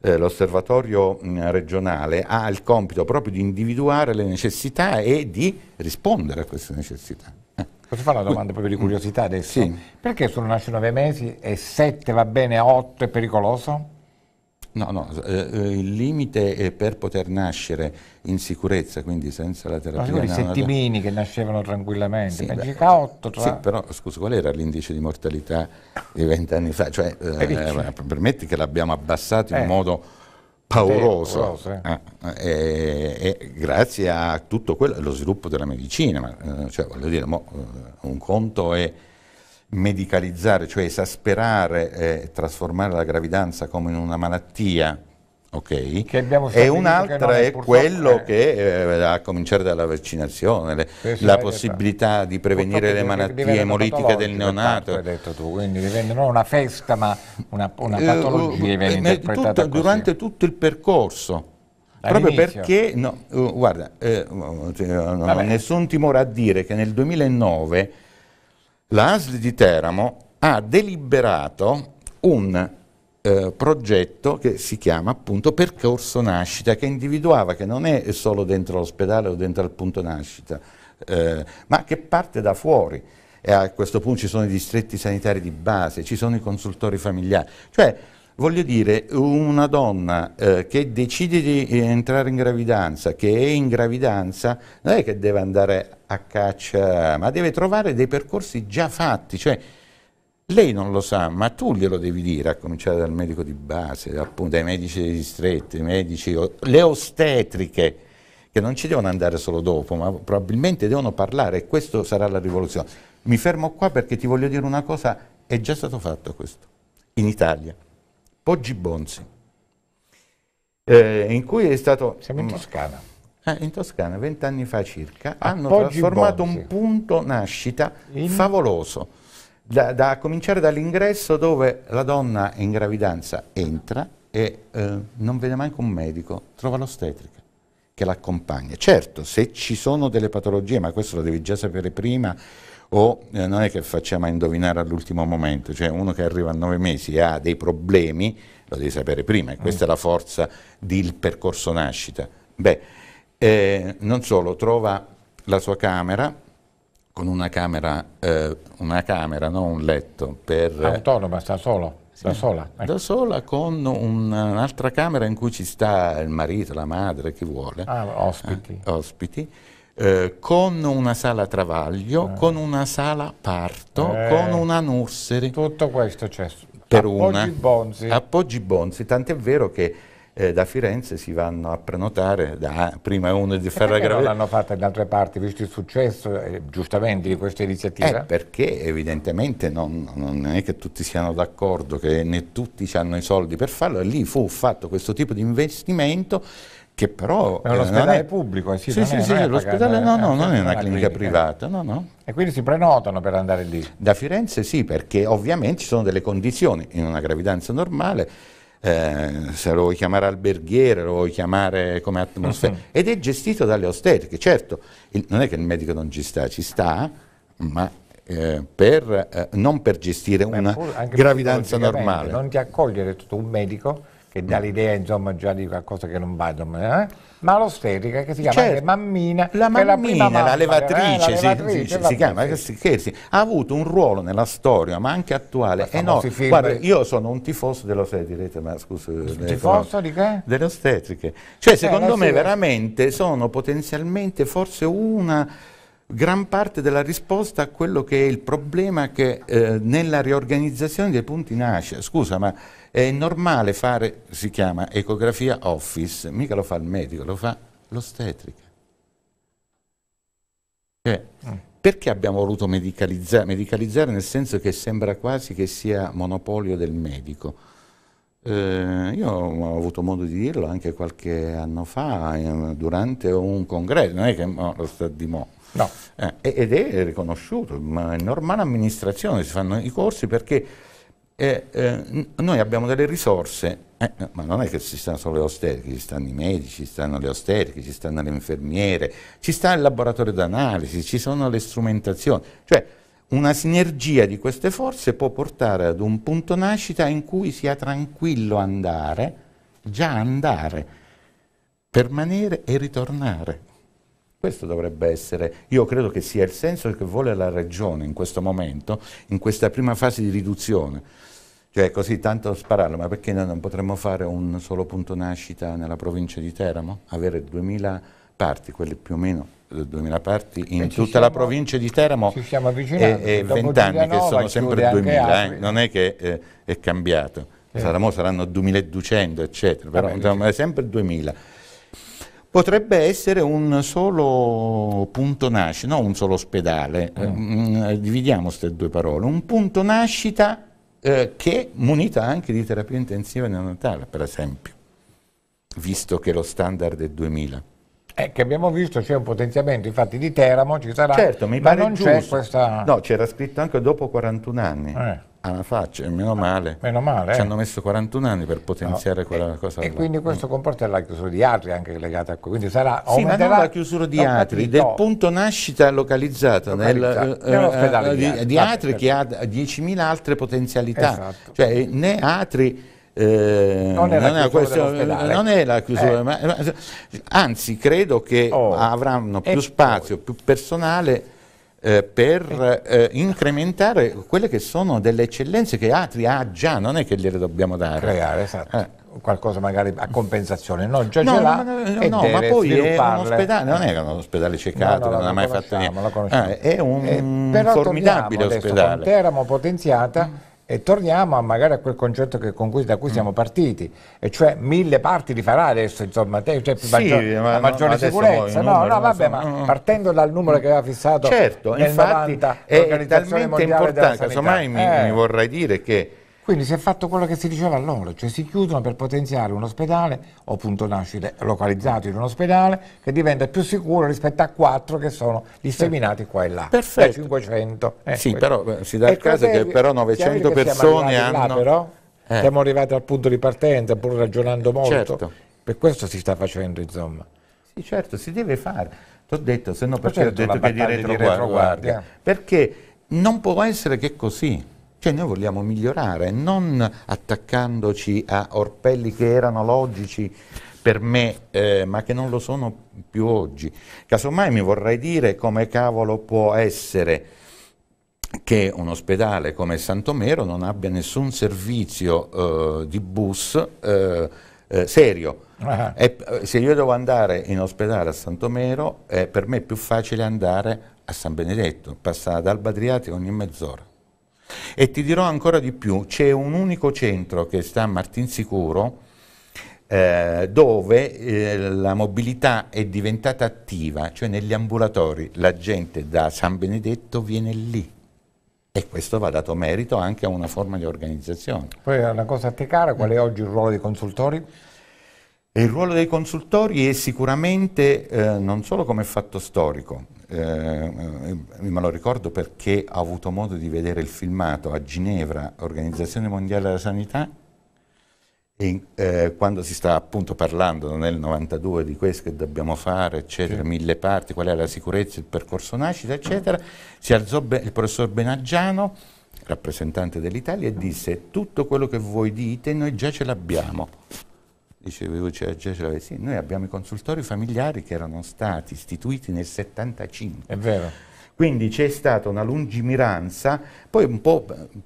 eh, l'osservatorio mm, regionale ha il compito proprio di individuare le necessità e di rispondere a queste necessità. Posso fare una domanda proprio di curiosità adesso? Sì. Perché solo nasce nove mesi e sette va bene, otto è pericoloso? No, no, eh, eh, il limite è per poter nascere in sicurezza, quindi senza la terapia... Ma no, i settimini che nascevano tranquillamente, sì, beh, 8 tra... Sì, però scusa, qual era l'indice di mortalità di vent'anni fa? Cioè, eh, eh permetti che l'abbiamo abbassato in eh. modo pauroso, pauroso ah, eh. Eh, eh, grazie a tutto quello, allo sviluppo della medicina, ma, cioè, voglio dire, mo, un conto è medicalizzare, cioè esasperare e eh, trasformare la gravidanza come in una malattia, Okay. e un'altra è, è quello è. che, eh, a cominciare dalla vaccinazione, le, la possibilità detto. di prevenire Purtroppo le malattie emolitiche del neonato. Hai detto tu, quindi diventa non una festa ma una, una eh, patologia uh, tutto, Durante tutto il percorso. Proprio perché, no, uh, guarda, eh, non ho nessun timore a dire che nel 2009 la ASL di Teramo ha deliberato un eh, progetto che si chiama appunto percorso nascita, che individuava che non è solo dentro l'ospedale o dentro il punto nascita, eh, ma che parte da fuori. E a questo punto ci sono i distretti sanitari di base, ci sono i consultori familiari. Cioè Voglio dire, una donna eh, che decide di eh, entrare in gravidanza, che è in gravidanza, non è che deve andare a caccia, ma deve trovare dei percorsi già fatti, cioè lei non lo sa, ma tu glielo devi dire, a cominciare dal medico di base, appunto, dai medici dei distretti, medici, le ostetriche, che non ci devono andare solo dopo, ma probabilmente devono parlare e questa sarà la rivoluzione. Mi fermo qua perché ti voglio dire una cosa, è già stato fatto questo, in Italia. Poggi Bonzi, eh, in cui è stato... Siamo in Toscana. Eh, in Toscana, vent'anni fa circa, A hanno Poggi trasformato Bonzi. un punto nascita in... favoloso, da, da, cominciare dall'ingresso dove la donna in gravidanza entra e eh, non vede neanche un medico, trova l'ostetrica che l'accompagna. Certo, se ci sono delle patologie, ma questo lo devi già sapere prima, o eh, non è che facciamo a indovinare all'ultimo momento, cioè uno che arriva a nove mesi e ha dei problemi, lo devi sapere prima, e questa mm. è la forza del percorso nascita. Beh, eh, non solo, trova la sua camera con una camera, eh, una camera non un letto. Per, eh, Autonoma, sta solo. da sola? Ecco. Da sola con un'altra camera in cui ci sta il marito, la madre, chi vuole. Ah, ospiti. Eh, ospiti eh, con una sala travaglio, ah. con una sala parto, eh. con una nursery. Tutto questo c'è. Per Appoggi una. Bonzi. Appoggi Bonzi, tant'è vero che eh, da Firenze si vanno a prenotare da prima uno di Ferragrave. Eh, perché l'hanno fatta in altre parti, visto il successo eh, giustamente di questa iniziativa? Eh, perché evidentemente non, non, è che tutti siano d'accordo, che né tutti hanno i soldi per farlo, e lì fu fatto questo tipo di investimento che però... È un eh, ospedale è, pubblico, eh, sì, sì, sì, sì l'ospedale no, eh, no, eh, non è una clinica, privata, no, no. E quindi si prenotano per andare lì? Da Firenze sì, perché ovviamente ci sono delle condizioni, in una gravidanza normale, eh, se lo vuoi chiamare alberghiere, lo vuoi chiamare come atmosfera, uh mm-hmm. -huh. ed è gestito dalle ostetriche. Certo, il, non è che il medico non ci sta, ci sta, ma eh, per, eh, non per gestire Beh, una gravidanza normale. Non ti accogliere tutto un medico che dà mm. l'idea insomma già di qualcosa che non va insomma, eh? ma l'ostetrica che si chiama certo, mammina la mammina, la, levatrice, si, chiama scherzi ha avuto un ruolo nella storia ma anche attuale eh no, guarda, io sono un tifoso dell'ostetrica ma scusa tifoso di che? dell'ostetrica cioè eh, secondo me veramente sono potenzialmente forse una gran parte della risposta a quello che è il problema che eh, nella riorganizzazione dei punti nasce. Scusa, ma è normale fare, si chiama ecografia office, mica lo fa il medico, lo fa l'ostetrica. Cioè, perché abbiamo voluto medicalizzare? Medicalizzare nel senso che sembra quasi che sia monopolio del medico. Eh, io ho avuto modo di dirlo anche qualche anno fa, eh, durante un congresso, non è che lo sta di mo'. No. Eh, ed è riconosciuto, ma è normale amministrazione, si fanno i corsi perché eh, eh, noi abbiamo delle risorse, eh, ma non è che ci stanno solo le osteriche, ci stanno i medici, ci stanno le osteriche, ci stanno le infermiere, ci sta il laboratorio d'analisi, ci sono le strumentazioni, cioè una sinergia di queste forze può portare ad un punto nascita in cui sia tranquillo andare, già andare, permanere e ritornare. Questo dovrebbe essere, io credo che sia il senso che vuole la Regione in questo momento, in questa prima fase di riduzione. Cioè così tanto spararlo, ma perché noi non potremmo fare un solo punto nascita nella provincia di Teramo? Avere 2000 parti, quelle più o meno 2000 eh, parti in tutta siamo, la provincia di Teramo ci stiamo avvicinando, e, e 20 anni che sono sempre 2000, eh, non è che eh, è cambiato, eh. saranno 2200 eccetera, però Vabbè, è sempre 2000 potrebbe essere un solo punto nascita, non un solo ospedale, eh, mm. eh, dividiamo queste due parole, un punto nascita eh, che munita anche di terapia intensiva neonatale, per esempio, visto che lo standard è 2000. Eh, che abbiamo visto c'è un potenziamento, infatti di Teramo ci sarà, certo, mi ma pare non c'è questa... No, c'era scritto anche dopo 41 anni. Eh alla faccia, meno ah, male. Meno male. Ci eh. hanno messo 41 anni per potenziare no. quella e, cosa. E là. quindi questo mm. comporterà la chiusura di atri anche legata a questo. Quindi sarà sì, ma non la chiusura di atri, del punto nascita localizzato, localizzato nel, nell'ospedale eh, eh di, atri, di atri certo. che ha 10.000 altre potenzialità. Esatto. Cioè né atri eh, non, è non, è non, è la chiusura, eh. ma, ma, anzi credo che oh. avranno più spazio, poi. più personale eh, per eh, incrementare quelle che sono delle eccellenze che Atri ha già, non è che gliele dobbiamo dare. Creare, esatto. Eh qualcosa magari a compensazione, no? Già no, ce l'ha no, no, no ma poi è un ospedale, non era un ospedale cecato, non ha mai fatto niente. Ah, è un eh, formidabile ospedale. Con Teramo potenziata e torniamo a magari a quel concetto cui, da cui mm. siamo partiti, e cioè mille parti li farà adesso, insomma, te, cioè, sì, maggior, ma, maggiore sicurezza. No, numero, no, vabbè, ma mm, mm. partendo dal numero che aveva fissato certo, nel infatti, 90, è talmente importante, casomai mi, eh. mi vorrei dire che quindi si è fatto quello che si diceva allora, cioè si chiudono per potenziare un ospedale o punto nascita localizzato in un ospedale che diventa più sicuro rispetto a quattro che sono disseminati qua e là. Perfetto. Da 500. Eh, sì, però eh, si dà il caso che però 900 persone hanno... Là, però, eh. Siamo arrivati al punto di partenza pur ragionando molto. Certo. Per questo si sta facendo, insomma. Sì, certo, si deve fare. Ti ho detto, se no perché ho certo, detto che di retroguardia. Di retroguardia. Perché non può essere che così. Cioè noi vogliamo migliorare, non attaccandoci a orpelli che erano logici per me, eh, ma che non lo sono più oggi. Casomai mi vorrei dire come cavolo può essere che un ospedale come Santomero non abbia nessun servizio eh, di bus eh, eh serio. Ah. E, eh, se io devo andare in ospedale a Santomero, per me è più facile andare a San Benedetto, passare ad Alba Adriatica ogni mezz'ora. E ti dirò ancora di più, c'è un unico centro che sta a Martinsicuro eh, dove eh, la mobilità è diventata attiva, cioè negli ambulatori la gente da San Benedetto viene lì. E questo va dato merito anche a una forma di organizzazione. Poi una cosa a te cara, qual è mm. oggi il ruolo dei consultori? il ruolo dei consultori è sicuramente eh, non solo come fatto storico, eh, me lo ricordo perché ho avuto modo di vedere il filmato a Ginevra, Organizzazione Mondiale della Sanità, in, eh, quando si sta appunto parlando nel 92 di questo che dobbiamo fare, eccetera, sì. mille parti, qual è la sicurezza, il percorso nascita, eccetera, si alzò il professor Benaggiano, rappresentante dell'Italia, e disse tutto quello che voi dite noi già ce l'abbiamo dicevo, già, già sì, noi abbiamo i consultori familiari che erano stati istituiti nel 75. È vero. Quindi c'è stata una lungimiranza, poi un po'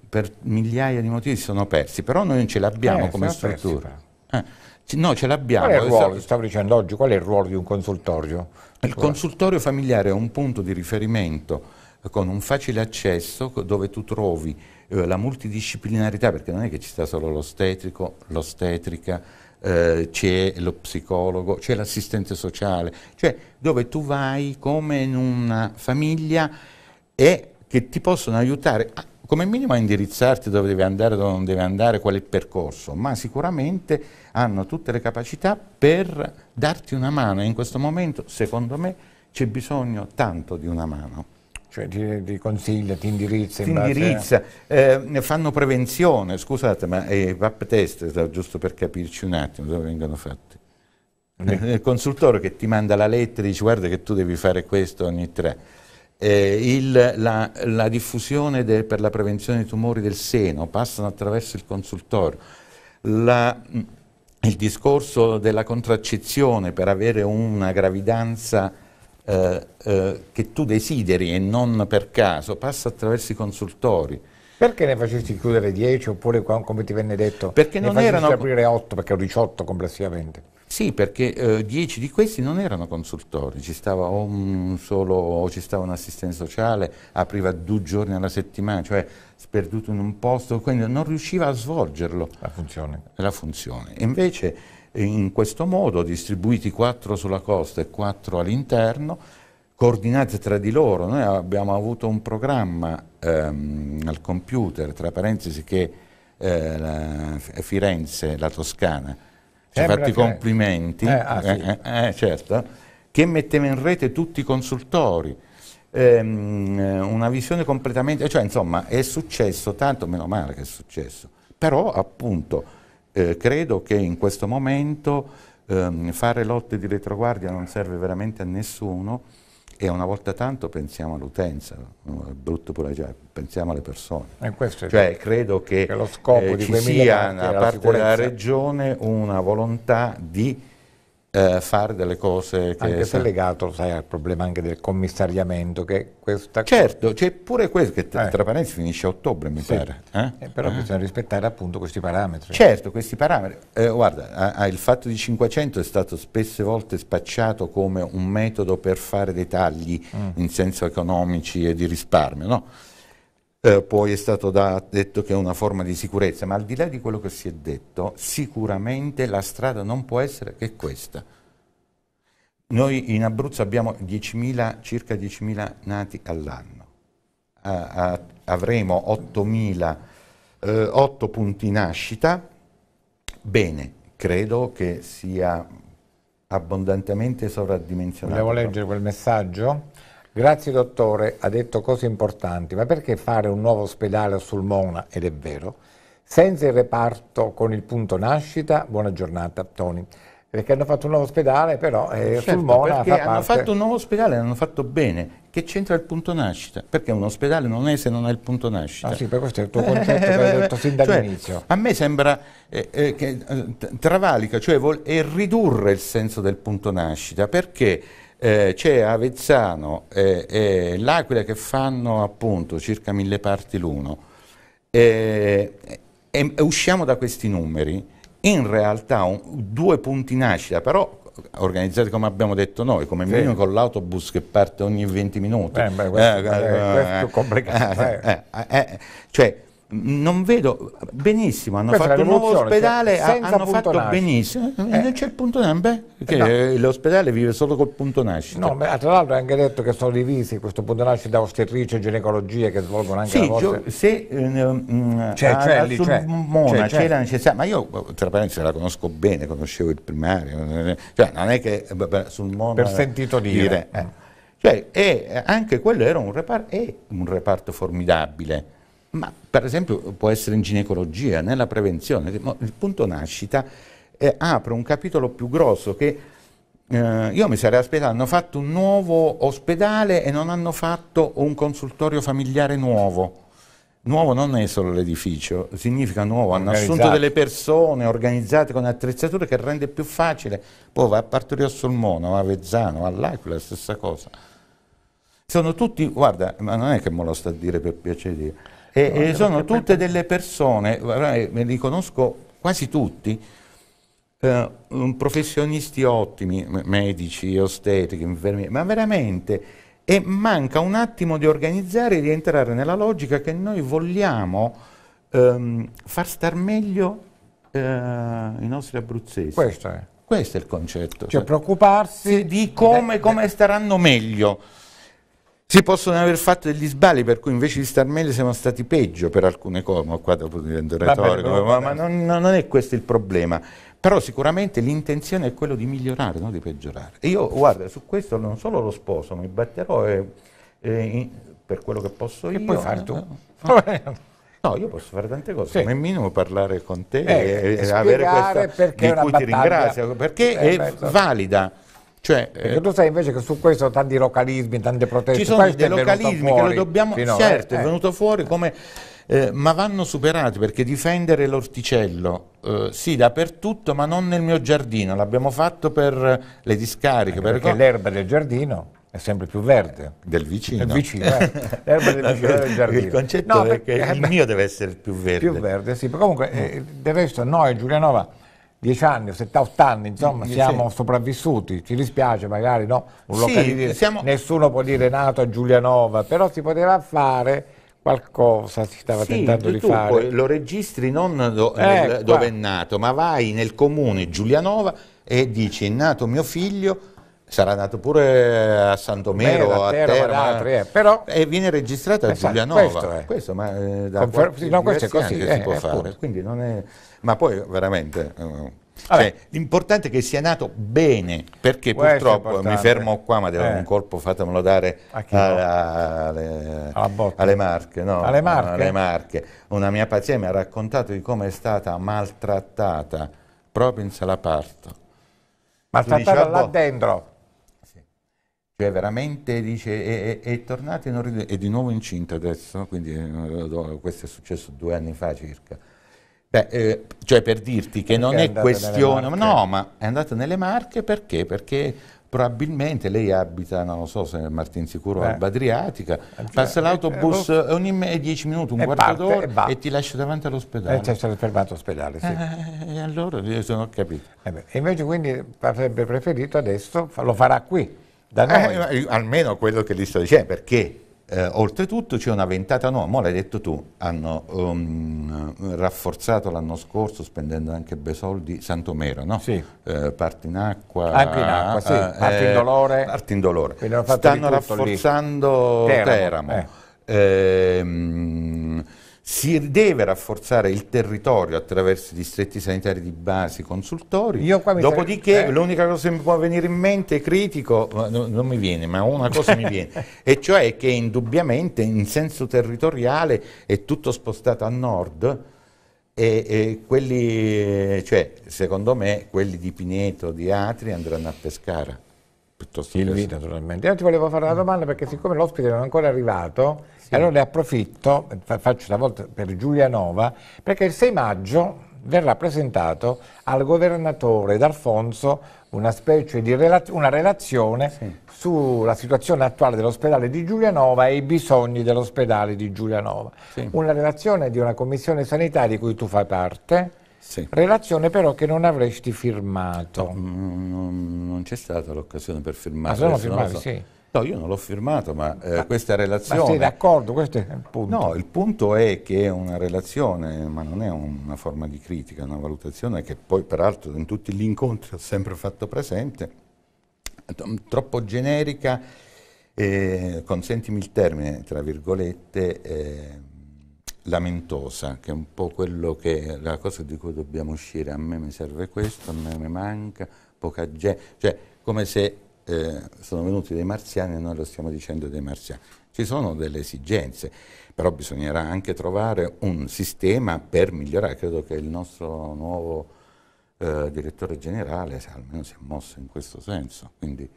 per migliaia di motivi si sono persi, però noi non ce l'abbiamo eh, come struttura. Eh, no, ce l'abbiamo. Qual è il ruolo, stavo dicendo oggi, qual è il ruolo di un consultorio? Il consultorio familiare è un punto di riferimento con un facile accesso dove tu trovi eh, la multidisciplinarità, perché non è che ci sta solo l'ostetrico, l'ostetrica, eh, c'è lo psicologo, c'è l'assistente sociale, cioè dove tu vai come in una famiglia e che ti possono aiutare a, come minimo a indirizzarti dove devi andare, dove non devi andare, qual è il percorso, ma sicuramente hanno tutte le capacità per darti una mano e in questo momento, secondo me, c'è bisogno tanto di una mano. Cioè ti, ti, consiglia, ti indirizza. Ti in indirizza, a... eh, fanno prevenzione, scusate, ma i eh, test, eh, giusto per capirci un attimo dove vengono fatti. Mm. Il consultore che ti manda la lettera e dice guarda che tu devi fare questo ogni tre. Eh, il, la, la, diffusione de, per la prevenzione dei tumori del seno passano attraverso il consultorio. La, il discorso della contraccezione per avere una gravidanza eh, eh, che tu desideri e non per caso passa attraverso i consultori. Perché ne facesti chiudere 10 oppure come ti venne detto? Perché ne non erano aprire 8 perché ho 18 complessivamente. Sì, perché 10 eh, di questi non erano consultori, ci stava un solo o ci stava un assistente sociale, apriva due giorni alla settimana, cioè sperduto in un posto, quindi non riusciva a svolgerlo. La funzione. La funzione. Invece in questo modo, distribuiti quattro sulla costa e quattro all'interno, coordinati tra di loro. Noi abbiamo avuto un programma ehm, al computer, tra parentesi, che eh, la Firenze, la Toscana, ci ha fatto i complimenti, eh, ah, sì. Eh, eh, eh, certo, che metteva in rete tutti i consultori. Ehm, una visione completamente, cioè insomma è successo tanto, meno male che è successo, però appunto eh, credo che in questo momento ehm, fare lotte di retroguardia non serve veramente a nessuno e una volta tanto pensiamo all'utenza, è eh, brutto pure già, cioè, pensiamo alle persone. Eh, cioè, certo. credo che, che lo scopo eh, di ci sia da parte della Regione una volontà di eh, fare delle cose che... Anche se è legato, sai, al problema anche del commissariamento, che questa... Certo, c'è pure questo che tra eh. parentesi finisce a ottobre, mi sì. pare. Eh? eh però eh. bisogna rispettare appunto questi parametri. Certo, questi parametri. Eh, guarda, a, il fatto di 500 è stato spesse volte spacciato come un metodo per fare dei tagli mm. in senso economici e di risparmio, no? eh, poi è stato da, detto che è una forma di sicurezza, ma al di là di quello che si è detto, sicuramente la strada non può essere che questa. Noi in Abruzzo abbiamo 10 circa 10.000 nati all'anno, a, a, avremo 8.000, eh, 8 punti nascita, bene, credo che sia abbondantemente sovraddimensionato. Volevo leggere quel messaggio? Grazie dottore, ha detto cose importanti, ma perché fare un nuovo ospedale a Sulmona, ed è vero, senza il reparto con il punto nascita? Buona giornata Tony. Perché hanno fatto un nuovo ospedale, però eh, certo, Sulmona perché hanno fatto un nuovo ospedale, l'hanno fatto bene. Che c'entra il punto nascita? Perché un ospedale non è se non ha il punto nascita. Ah sì, per questo è il tuo concetto che hai detto sin cioè, dall'inizio. Cioè, a me sembra eh, eh, che eh, travalica, cioè è ridurre il senso del punto nascita, perché eh, c'è Avezzano e eh, eh, L'Aquila che fanno appunto circa mille parti l'uno e usciamo da questi numeri in realtà un, due punti nascita però organizzati come abbiamo detto noi, come sì. minimo con l'autobus che parte ogni 20 minuti. Eh, beh, questo, eh, eh, questo complicato. Eh, eh, eh. cioè, non vedo benissimo, hanno Questa fatto un nuovo ospedale, cioè, hanno fatto nasce. benissimo. Eh. eh. C'è il punto nascita, perché eh, no. l'ospedale vive solo col punto nascita. No, ma tra l'altro hai anche detto che sono divisi questo punto nascita da ostetrice e ginecologia che svolgono anche sì, la vostra... se eh, mm, c'è, a, c'è, lì, c'è, c'è, c'è la necessità, ma io tra parentesi la conosco bene, conoscevo il primario, cioè non è che eh, sul mondo... Per sentito dire. dire eh. cioè, e anche quello era un reparto, è un reparto formidabile ma per esempio può essere in ginecologia, nella prevenzione. Il punto nascita eh, apre un capitolo più grosso che eh, io mi sarei aspettato, hanno fatto un nuovo ospedale e non hanno fatto un consultorio familiare nuovo. Nuovo non è solo l'edificio, significa nuovo, hanno assunto delle persone organizzate con attrezzature che rende più facile. Poi va a partorire a Solmono, a Vezzano, all'Aquila, la stessa cosa. Sono tutti, guarda, ma non è che me lo sta a dire per piacere e, e sono tutte delle persone, me li conosco quasi tutti, eh, professionisti ottimi, medici, ostetrici, infermieri, ma veramente e manca un attimo di organizzare e di entrare nella logica che noi vogliamo ehm, far star meglio eh, i nostri abruzzesi. Questo è. Questo è il concetto. Cioè, cioè preoccuparsi di come, come staranno meglio. Si possono aver fatto degli sbagli per cui invece di star meglio siamo stati peggio per alcune cose, ma qua dopo divento retorico, bene, ma, ma non, non, è questo il problema. Però sicuramente l'intenzione è quella di migliorare, non di peggiorare. E io, guarda, su questo non solo lo sposo, mi batterò e, e, per quello che posso che io. Che puoi far tu. Eh, no, io posso fare tante cose, sì. come minimo parlare con te eh, e, e avere questa... Perché di cui ti ringrazio, perché eh, è beh, valida. Cioè, Perché eh, tu sai invece che su questo tanti localismi, tante proteste. Ci sono questo dei localismi che lo dobbiamo... Finora. Certo, eh. è venuto fuori come... Eh, ma vanno superati perché difendere l'orticello eh, sì dappertutto ma non nel mio giardino l'abbiamo fatto per le discariche eh, per perché l'erba del giardino è sempre più verde del vicino, del vicino eh. l'erba del vicino del giardino il concetto no, è perché, il eh, mio deve essere più verde più verde sì comunque del resto noi Giulianova 10 anni, 78 anni, insomma, mm, siamo sì. sopravvissuti, ci dispiace magari, no? Sì, siamo... Nessuno può dire nato a Giulianova, però si poteva fare qualcosa, si stava tentando di fare. Poi lo registri non do, eh, nel, dove è nato, ma vai nel comune Giulianova e dici è nato mio figlio Sarà andato pure a Santomero, a Terra, altri, eh. eh. però... E viene registrato a eh, Giulianova. Questo, è. questo ma eh, da Confer- no, questo è così, eh, si può eh, fare. È... Ma poi veramente... Cioè, l'importante è che sia nato bene, perché questo purtroppo, mi fermo qua, ma devo eh. un colpo, fatemelo dare a a, alle, alle, marche, no? alle, marche? alle Marche. Una mia paziente mi ha raccontato di come è stata maltrattata proprio in sala parto. Maltrattata ah, là boh, dentro? Cioè veramente dice è, è, è tornata è di nuovo incinta adesso, quindi eh, questo è successo due anni fa circa. Beh, eh, cioè per dirti che perché non è, è questione, no, ma è andata nelle Marche perché? Perché probabilmente lei abita, non so se è Martinsicuro o eh. Alba Adriatica, eh, cioè, passa l'autobus oh. ogni 10 minuti, un quarto d'ora e ti lascia davanti all'ospedale. E c'è cioè, fermato cioè, all'ospedale, sì. Eh, e allora io sono capito. Eh beh, invece quindi avrebbe preferito adesso, lo farà qui. Da eh, noi. Eh, almeno quello che gli sto dicendo, perché eh, oltretutto c'è una ventata nuova, mo l'hai detto tu, hanno um, rafforzato l'anno scorso spendendo anche bei soldi Santomero, no? Sì. Eh, parte in acqua. Anche in acqua, sì. Eh, parte in eh, dolore. Parte in dolore. Stanno rafforzando lì. Teramo. Teramo. Ehm, si deve rafforzare il territorio attraverso i distretti sanitari di base, i consultori, dopodiché sarei... Eh? l'unica cosa che mi può venire in mente, critico, no, non mi viene, ma una cosa mi viene, e cioè che indubbiamente in senso territoriale è tutto spostato a nord, e, e, quelli, cioè, secondo me, quelli di Pineto, di Atri andranno a Pescara. Piuttosto che Silvi, naturalmente. Io ti volevo fare una domanda perché siccome l'ospite non è ancora arrivato, sì. Allora ne approfitto, faccio stavolta per Giulianova, perché il 6 maggio verrà presentato al governatore D'Alfonso una specie di rela una relazione sì. sulla situazione attuale dell'ospedale di Giulianova e i bisogni dell'ospedale di Giulianova. Sì. Una relazione di una commissione sanitaria di cui tu fai parte, sì. relazione però che non avresti firmato. No, non c'è stata l'occasione per ah, firmare. Ah, sono firmati, so. sì. No, io non l'ho firmato, ma, eh, ma, questa relazione... Ma sei d'accordo, questo è il punto. No, il punto è che è una relazione, ma non è una forma di critica, è una valutazione che poi peraltro in tutti gli incontri ho sempre fatto presente, troppo generica, eh, consentimi il termine, tra virgolette, eh, lamentosa, che è un po' quello che la cosa di cui dobbiamo uscire, a me mi serve questo, a me mi manca, poca gente, cioè come se eh, sono venuti dei marziani e noi lo stiamo dicendo dei marziani. Ci sono delle esigenze, però bisognerà anche trovare un sistema per migliorare. Credo che il nostro nuovo eh, direttore generale almeno si è mosso in questo senso. Quindi,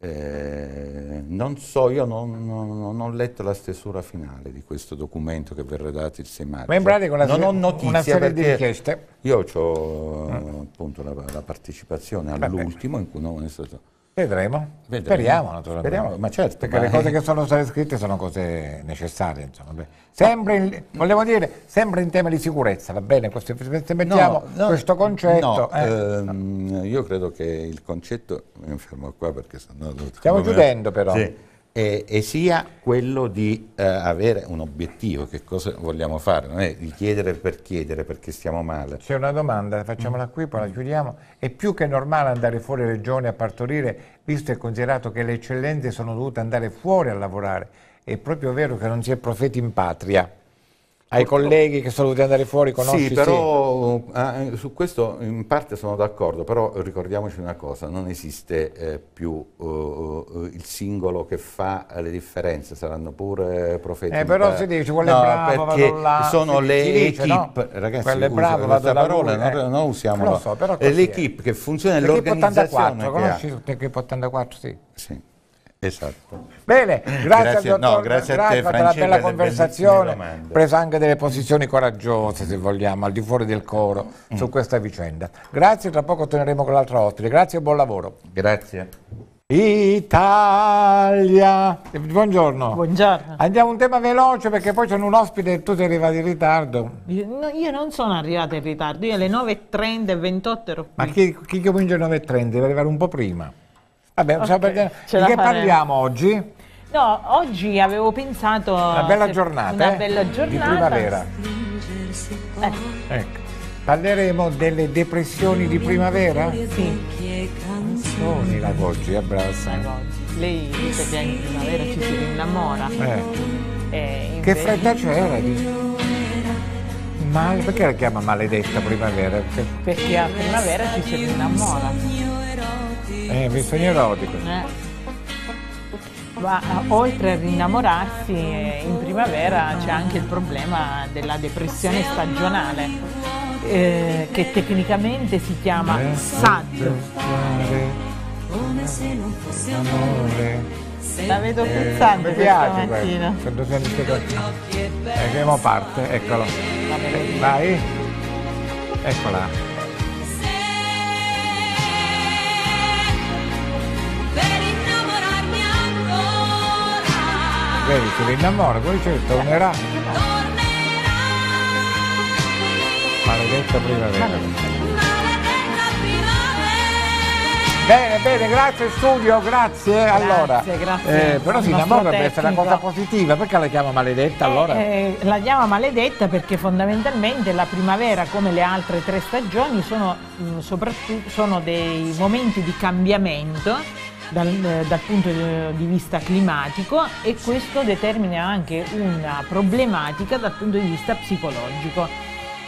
eh, non so, io non, non, non, ho letto la stesura finale di questo documento che verrà dato il 6 maggio. Ma in pratica una serie, non ho notizia una serie di richieste. Io ho mm. appunto la, la partecipazione all'ultimo in cui non è stato Vedremo. Vedremo. Speriamo, naturalmente. Speriamo, ma certo, Perché ma... le cose che sono state scritte sono cose necessarie, insomma. Sempre in, volevo dire, sempre in tema di sicurezza, va bene? Questo, se mettiamo no, no, questo concetto... No, eh, ehm, io credo che il concetto... Mi fermo qua perché sennò... Stiamo chiudendo però. Sì e, e sia quello di eh, avere un obiettivo, che cosa vogliamo fare, non è di chiedere per chiedere perché stiamo male. C'è una domanda, facciamola qui, poi la mm. chiudiamo. È più che normale andare fuori regione a partorire, visto e considerato che le eccellenze sono dovute andare fuori a lavorare. È proprio vero che non si è profeti in patria ai colleghi che sono dovuti andare fuori conosci sì però sì. Eh, eh, su questo in parte sono d'accordo però ricordiamoci una cosa non esiste eh, più eh, eh il singolo che fa le differenze saranno pure profeti eh, però si dice quello no, è bravo perché là, sono le dice, equipe no? ragazzi quello è bravo vado parola lui, non, non usiamo so, l'equipe che funziona nell'organizzazione 84 conosci l'equipe 84 sì, sì. Esatto. Bene, grazie, grazie, al dottor no, grazie a te, per la bella conversazione, presa anche delle posizioni coraggiose, se vogliamo, al di fuori del coro mm. su questa vicenda. Grazie, tra poco torneremo con l'altra ospite. Grazie e buon lavoro. Grazie. Italia. Buongiorno. Buongiorno. Andiamo un tema veloce perché poi c'è un ospite e tu sei arrivato in ritardo. Io, no, io, non sono arrivata in ritardo, io alle 9.30 e 28 ero qui. Ma chi, chi comincia alle 9.30 deve arrivare un po' prima. Vabbè, okay, perché, di che parliamo oggi? No, oggi avevo pensato... Una bella giornata, Una eh? bella giornata. Di primavera. Eh. Ecco. Parleremo delle depressioni di primavera? Sì. Canzoni Goggi, abbraccia. Lagoggi. Lei dice che in primavera ci si innamora. Eh. eh invece... Che fretta c'era, dice. Ma perché la chiama maledetta primavera? Perché a primavera ci si innamora. Eh, Virginia Erotico. Eh. Ma eh, oltre a rinnamorarsi, eh, in primavera c'è anche il problema della depressione stagionale, eh, che tecnicamente si chiama SAD. Come se non fosse amore. La vedo frizzante eh, questa mattina. Quando sento questo. Ecco, parte, eccolo. Vai. Eccola. vedi, si rinnamora, poi dice tornerà. Maledetta primavera. Bene, bene, grazie studio, grazie. grazie allora, grazie. Eh, però si innamora per essere una cosa positiva, perché la chiama maledetta eh, allora? Eh, eh, la chiama maledetta perché fondamentalmente la primavera, come le altre tre stagioni, sono, mh, mm, sono dei momenti di cambiamento dal, dal, punto di vista climatico e questo determina anche una problematica dal punto di vista psicologico.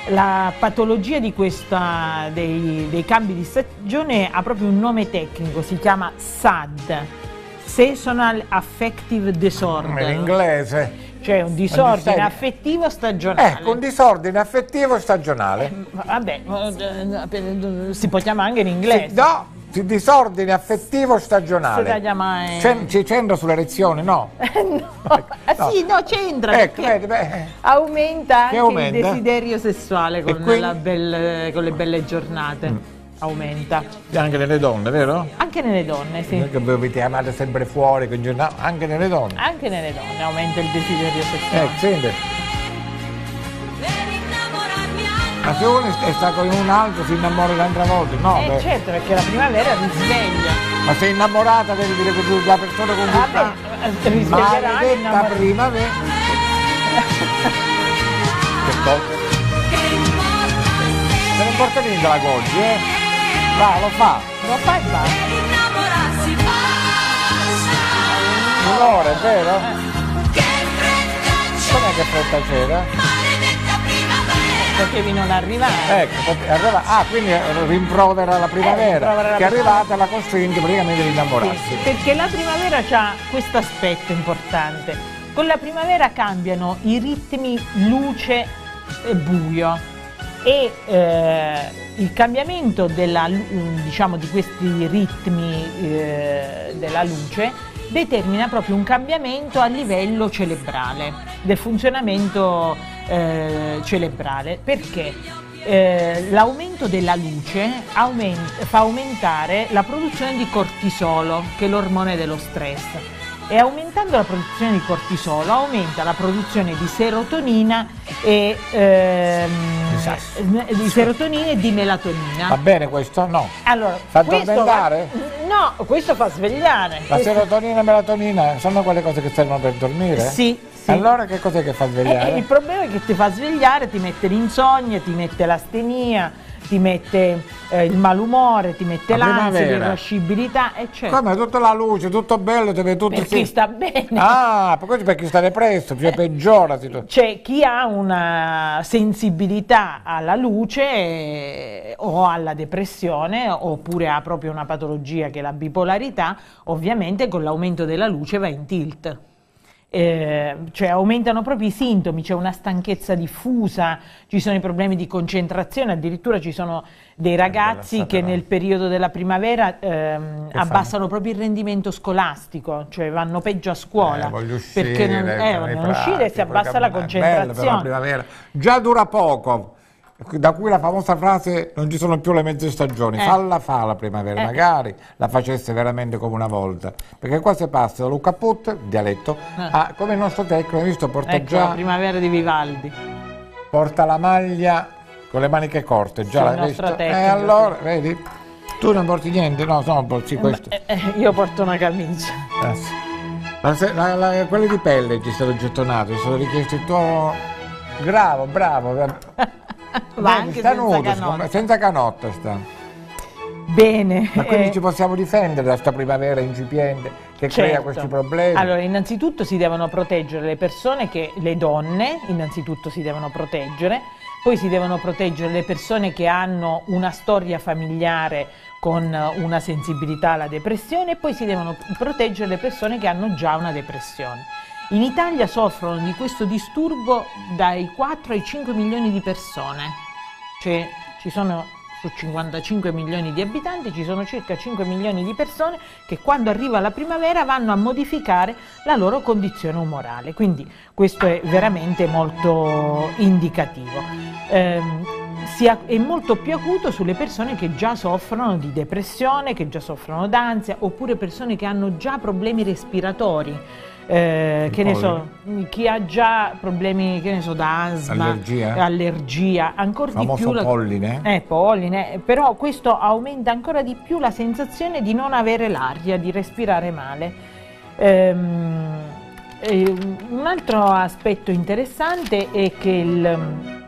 La patologia questa, dei, dei, cambi di stagione ha proprio un nome tecnico, si chiama SAD, Seasonal Affective Disorder. In inglese. Cioè un disordine stai... affettivo stagionale. Ecco, un disordine affettivo stagionale. Eh, vabbè, eh, si può chiamare anche in inglese. no, disordine affettivo stagionale. Si taglia mai. C'è, c'entra sull'erezione, no? no. no. Ecco. Ah, sì, no, c'entra. Ecco, vedi, beh. Eh. Aumenta anche aumenta. il desiderio sessuale con, quindi... belle, con le belle giornate. Mm. Aumenta. E anche nelle donne, vero? Anche nelle donne, sì. Perché voi vi amate sempre fuori, con giornate, anche nelle donne. Anche nelle donne aumenta il desiderio sessuale. Ecco, eh, senti. Ma se uno è stato in un altro si innamora tante volta. no? Eh, beh. certo, perché la primavera risveglia. Ma sei innamorata devi dire così, la persona con cui ah, stai maledetta primavera. che tocca. Se non porta niente la Goggi, eh? Va, lo fa. Lo fa e va. Un'ora, è vero? Eh. Com'è che fretta c'era? potevi non arrivare. Ecco, arriva, ah, quindi eh, rimprovera la primavera, eh, rimprovera la che è arrivata la costringe praticamente ad innamorarsi. Sì, perché la primavera ha questo aspetto importante. Con la primavera cambiano i ritmi luce e buio e eh, il cambiamento della, diciamo, di questi ritmi eh, della luce determina proprio un cambiamento a livello cerebrale del funzionamento eh, cerebrale perché eh, l'aumento della luce aument- fa aumentare la produzione di cortisolo, che è l'ormone dello stress. E aumentando la produzione di cortisolo aumenta la produzione di serotonina e, ehm, esatto. di, serotonina e di melatonina. Va bene questo? No. Allora, fa addormentare? no, questo fa svegliare. La serotonina e melatonina sono quelle cose che servono per dormire? Sì, sì. Allora che cos'è che fa eh, svegliare? Eh, il problema è che ti fa svegliare, ti mette l'insonnia, ti mette l'astenia, ti mette eh, il malumore, ti mette la l'ansia, l'irrascibilità, eccetera. Come tutta la luce, tutto bello, deve tutto... Per chi sta bene. Ah, per chi sta depresso, cioè eh, peggiora. C'è chi ha una sensibilità alla luce eh, o alla depressione, oppure ha proprio una patologia che è la bipolarità, ovviamente con l'aumento della luce va in tilt eh, cioè aumentano proprio i sintomi, c'è una stanchezza diffusa, ci sono i problemi di concentrazione, addirittura ci sono dei ragazzi che nel periodo della primavera ehm, abbassano fanno? proprio il rendimento scolastico, cioè vanno peggio a scuola, eh, voglio uscire, perché non, eh, vogliono uscire e si abbassa la concentrazione. Già dura poco, da cui la famosa frase non ci sono più le mezze stagioni, eh. falla fa la primavera, eh. magari la facesse veramente come una volta, perché qua si passa da Luca Put, dialetto, eh. a come il nostro tecnico, visto, porta ecco, già... la primavera di Vivaldi. Porta la maglia con le maniche corte, già l'hai visto? E eh, allora, vedi? Tu non porti niente? No, no, sì, eh, questo. Eh, eh, io porto una camicia. Grazie. La, la, quella di pelle ci sono gettonate gettonato, è stato il tuo... Bravo, bravo. Va no, anche sta senza nudo, canotta. senza canotta sta. Bene. Ma quindi eh. ci possiamo difendere da questa primavera incipiente che certo. crea questi problemi? Allora, innanzitutto si devono proteggere le persone che, le donne, innanzitutto si devono proteggere, poi si devono proteggere le persone che hanno una storia familiare con una sensibilità alla depressione e poi si devono proteggere le persone che hanno già una depressione. In Italia soffrono di questo disturbo dai 4 ai 5 milioni di persone, cioè ci sono su 55 milioni di abitanti ci sono circa 5 milioni di persone che quando arriva la primavera vanno a modificare la loro condizione umorale, quindi questo è veramente molto indicativo. Eh, è molto più acuto sulle persone che già soffrono di depressione, che già soffrono d'ansia, oppure persone che hanno già problemi respiratori eh, che ne so, chi ha già problemi, che ne so, d'asma, allergia, allergia ancora di più... La, polline. Eh, polline, però questo aumenta ancora di più la sensazione di non avere l'aria, di respirare male. Ehm, un altro aspetto interessante è che il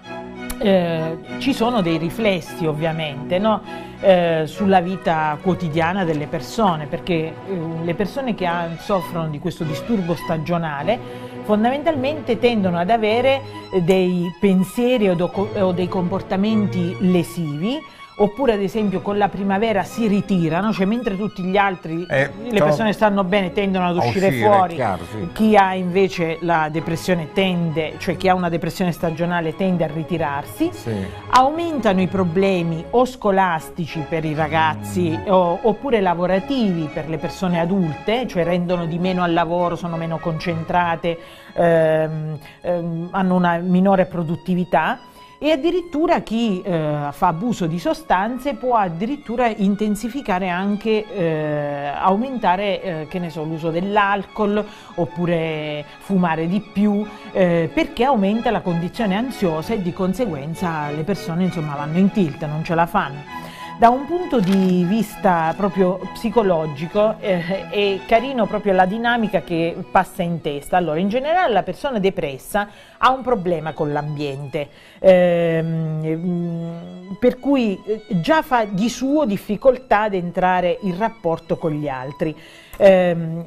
eh, ci sono dei riflessi ovviamente no? eh, sulla vita quotidiana delle persone, perché eh, le persone che ha, soffrono di questo disturbo stagionale fondamentalmente tendono ad avere eh, dei pensieri o, o dei comportamenti lesivi oppure ad esempio con la primavera si ritirano, cioè mentre tutti gli altri, eh, le persone stanno bene, tendono ad uscire, uscire fuori, chiaro, sì. chi ha invece la depressione tende, cioè chi ha una depressione stagionale tende a ritirarsi, sì. aumentano i problemi o scolastici per i ragazzi mm. o, oppure lavorativi per le persone adulte, cioè rendono di meno al lavoro, sono meno concentrate, ehm, ehm, hanno una minore produttività e addirittura chi eh, fa abuso di sostanze può addirittura intensificare anche, eh, aumentare, eh, so, l'uso dell'alcol oppure fumare di più eh, perché aumenta la condizione ansiosa e di conseguenza le persone insomma vanno in tilt, non ce la fanno. Da un punto di vista proprio psicologico eh, è carino proprio la dinamica che passa in testa. Allora, in generale la persona depressa ha un problema con l'ambiente, ehm, mm, per cui eh, già fa di suo difficoltà ad entrare in rapporto con gli altri. Ehm,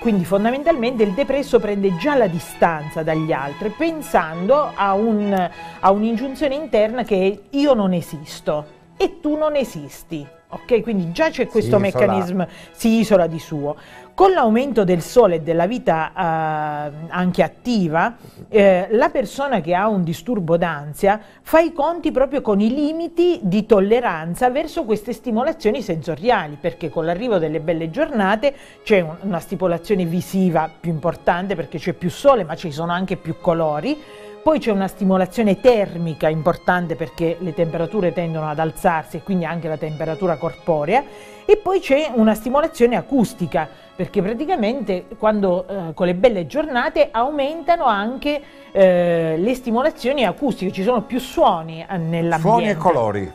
quindi fondamentalmente il depresso prende già la distanza dagli altri pensando a, un, a un'ingiunzione interna che è io non esisto e tu non esisti. Ok, quindi già c'è questo si meccanismo, si isola di suo. Con l'aumento del sole e della vita eh, anche attiva, eh, la persona che ha un disturbo d'ansia fa i conti proprio con i limiti di tolleranza verso queste stimolazioni sensoriali, perché con l'arrivo delle belle giornate c'è un, una stimolazione visiva più importante perché c'è più sole, ma ci sono anche più colori poi c'è una stimolazione termica importante perché le temperature tendono ad alzarsi e quindi anche la temperatura corporea e poi c'è una stimolazione acustica perché praticamente quando eh, con le belle giornate aumentano anche eh, le stimolazioni acustiche, ci sono più suoni eh, nell'ambiente. Suoni e colori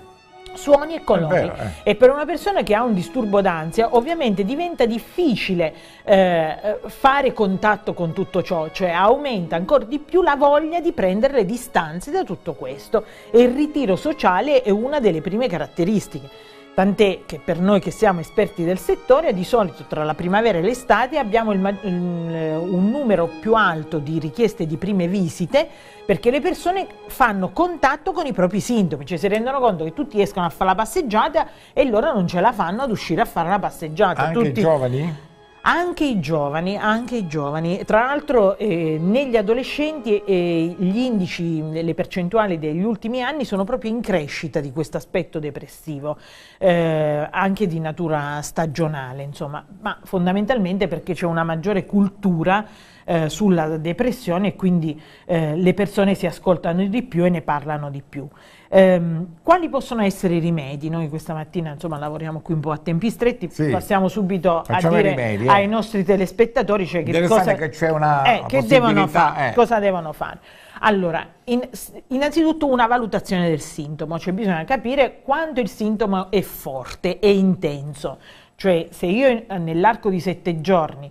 suoni e colori. Vero, eh. E per una persona che ha un disturbo d'ansia, ovviamente diventa difficile eh, fare contatto con tutto ciò, cioè aumenta ancora di più la voglia di prendere le distanze da tutto questo. E il ritiro sociale è una delle prime caratteristiche. Tant'è che per noi che siamo esperti del settore, di solito tra la primavera e l'estate abbiamo il, eh, un numero più alto di richieste di prime visite perché le persone fanno contatto con i propri sintomi, cioè si rendono conto che tutti escono a fare la passeggiata e loro non ce la fanno ad uscire a fare la passeggiata. Anche tutti, i giovani? anche i giovani, anche i giovani. Tra l'altro eh, negli adolescenti eh, gli indici, le percentuali degli ultimi anni sono proprio in crescita di questo aspetto depressivo, eh, anche di natura stagionale, insomma, ma fondamentalmente perché c'è una maggiore cultura eh, sulla depressione e quindi eh, le persone si ascoltano di più e ne parlano di più. Ehm, quali possono essere i rimedi? Noi questa mattina insomma, lavoriamo qui un po' a tempi stretti, sì. passiamo subito Facciamo a dire rimedi, eh. ai nostri telespettatori cioè che, cosa, che, una, eh, che devono fare, eh. cosa devono fare. Allora, in, innanzitutto una valutazione del sintomo, cioè bisogna capire quanto il sintomo è forte e intenso. Cioè se io nell'arco di sette giorni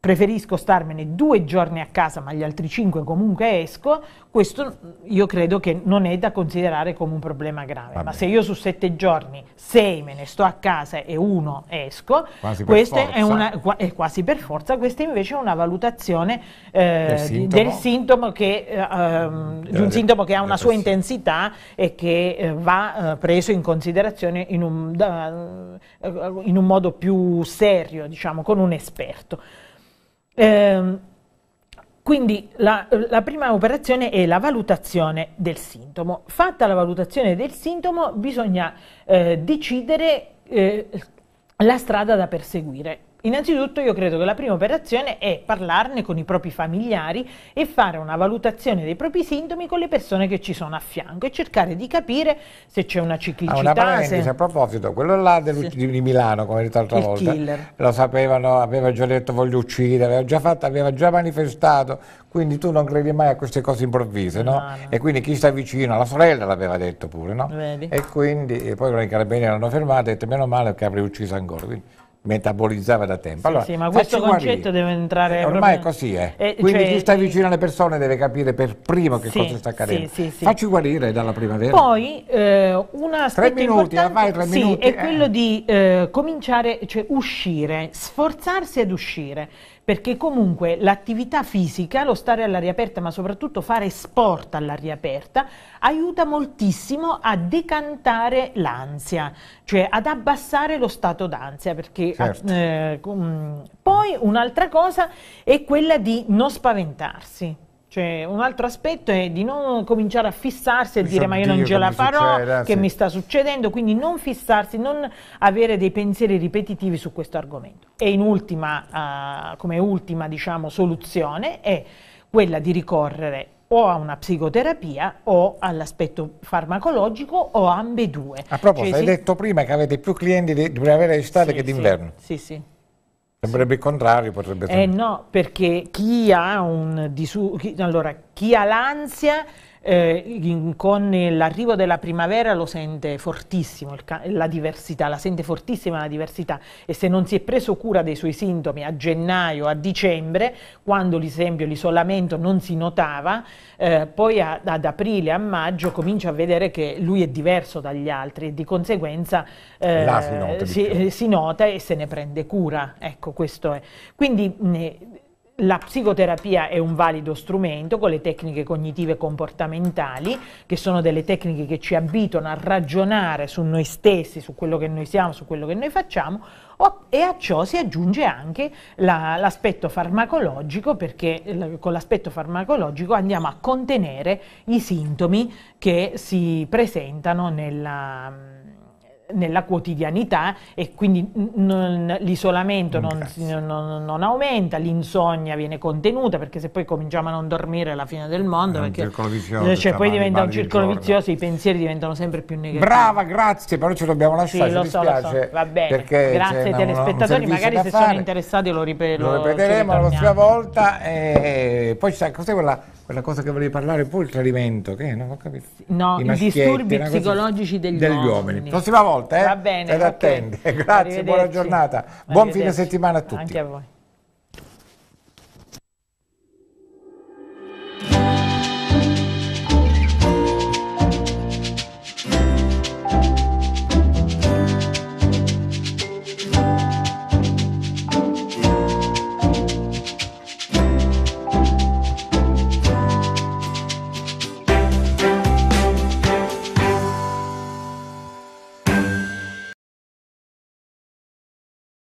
preferisco starmene due giorni a casa, ma gli altri cinque comunque esco, questo mm, io credo che non è da considerare come un problema grave. Vabbè. Ma se io su sette giorni, sei me ne sto a casa e uno esco, questa è, è, quasi per forza, questa invece è una valutazione eh, del, sintomo. Del sintomo che, eh, ehm, di un eh, sintomo che ha una sua eh, intensità e che eh, va eh, preso in considerazione in un, da, in un modo più serio, diciamo, con un esperto. Ehm, quindi la, la, prima operazione è la valutazione del sintomo. Fatta la valutazione del sintomo bisogna eh, decidere eh, la strada da perseguire. Innanzitutto io credo che la prima operazione è parlarne con i propri familiari e fare una valutazione dei propri sintomi con le persone che ci sono a fianco e cercare di capire se c'è una ah, ciclicità. Ah, una parentesi se... a proposito, quello là sì. di Milano, come ho detto l'altra volta, killer. lo sapevano, aveva già detto voglio uccidere, aveva già, fatto, aveva già manifestato, quindi tu non credi mai a queste cose improvvise, no? no, no. E quindi chi sta vicino, la sorella l'aveva detto pure, no? Vedi. E quindi e poi i carabinieri l'hanno fermata e ha detto meno male che avrei ucciso ancora. Quindi, metabolizzava da tempo. Allora, sì, ma questo concetto deve entrare... Eh, ormai proprio... è così, eh. eh Quindi cioè, chi sta eh, vicino alle persone deve capire per primo che sì, cosa sta accadendo. Sì, sì, Facci guarire dalla primavera. Poi eh, un aspetto tre minuti, ormai eh, tre minuti. è quello di cominciare, cioè uscire, sforzarsi ad uscire perché comunque l'attività fisica, lo stare all'aria aperta, ma soprattutto fare sport all'aria aperta, aiuta moltissimo a decantare l'ansia, cioè ad abbassare lo stato d'ansia, perché eh, certo. eh, poi un'altra cosa è quella di non spaventarsi. Cioè, un altro aspetto è di non cominciare a fissarsi e dire ma io non ce la farò, succederà, eh, che sì. mi sta succedendo, quindi non fissarsi, non avere dei pensieri ripetitivi su questo argomento. E in ultima, uh, come ultima diciamo, soluzione è quella di ricorrere o a una psicoterapia o all'aspetto farmacologico o ambedue. A proposito, cioè, hai si... detto prima che avete più clienti di primavera e estate sì, che d'inverno. Sì, sì. Sembrerebbe il contrario, potrebbe essere. Eh no, perché chi ha un disur... chi... allora, chi ha l'ansia eh, con l'arrivo della primavera lo sente fortissimo, la diversità, la sente fortissima la diversità e se non si è preso cura dei suoi sintomi a gennaio, a dicembre, quando l'esempio l'isolamento non si notava, eh, poi a, ad aprile, a maggio comincia a vedere che lui è diverso dagli altri e di conseguenza eh, si, nota di si, eh, si, nota e se ne prende cura. Ecco, questo è. Quindi, la psicoterapia è un valido strumento con le tecniche cognitive comportamentali, che sono delle tecniche che ci abitano a ragionare su noi stessi, su quello che noi siamo, su quello che noi facciamo, e a ciò si aggiunge anche l'aspetto farmacologico, perché eh, con l'aspetto farmacologico andiamo a contenere i sintomi che si presentano nella nella quotidianità e quindi l'isolamento non, non, non, aumenta, l'insonnia viene contenuta perché se poi cominciamo a non dormire è la fine del mondo, perché vicioso, eh, cioè, poi diventa un circolo vizioso, i pensieri diventano sempre più negativi. Brava, grazie, però ci dobbiamo lasciare, sì, lo so, lo so, va bene. grazie cioè, ai telespettatori, magari se fare. sono interessati lo, ripet- lo, ripeteremo la prossima volta e eh, poi c'è cos'è quella quella cosa che volevi parlare poi il tradimento che non ho capito no i, i disturbi psicologici degli, degli uomini. uomini. prossima volta eh? va bene okay. grazie buona giornata buon fine settimana a tutti anche a voi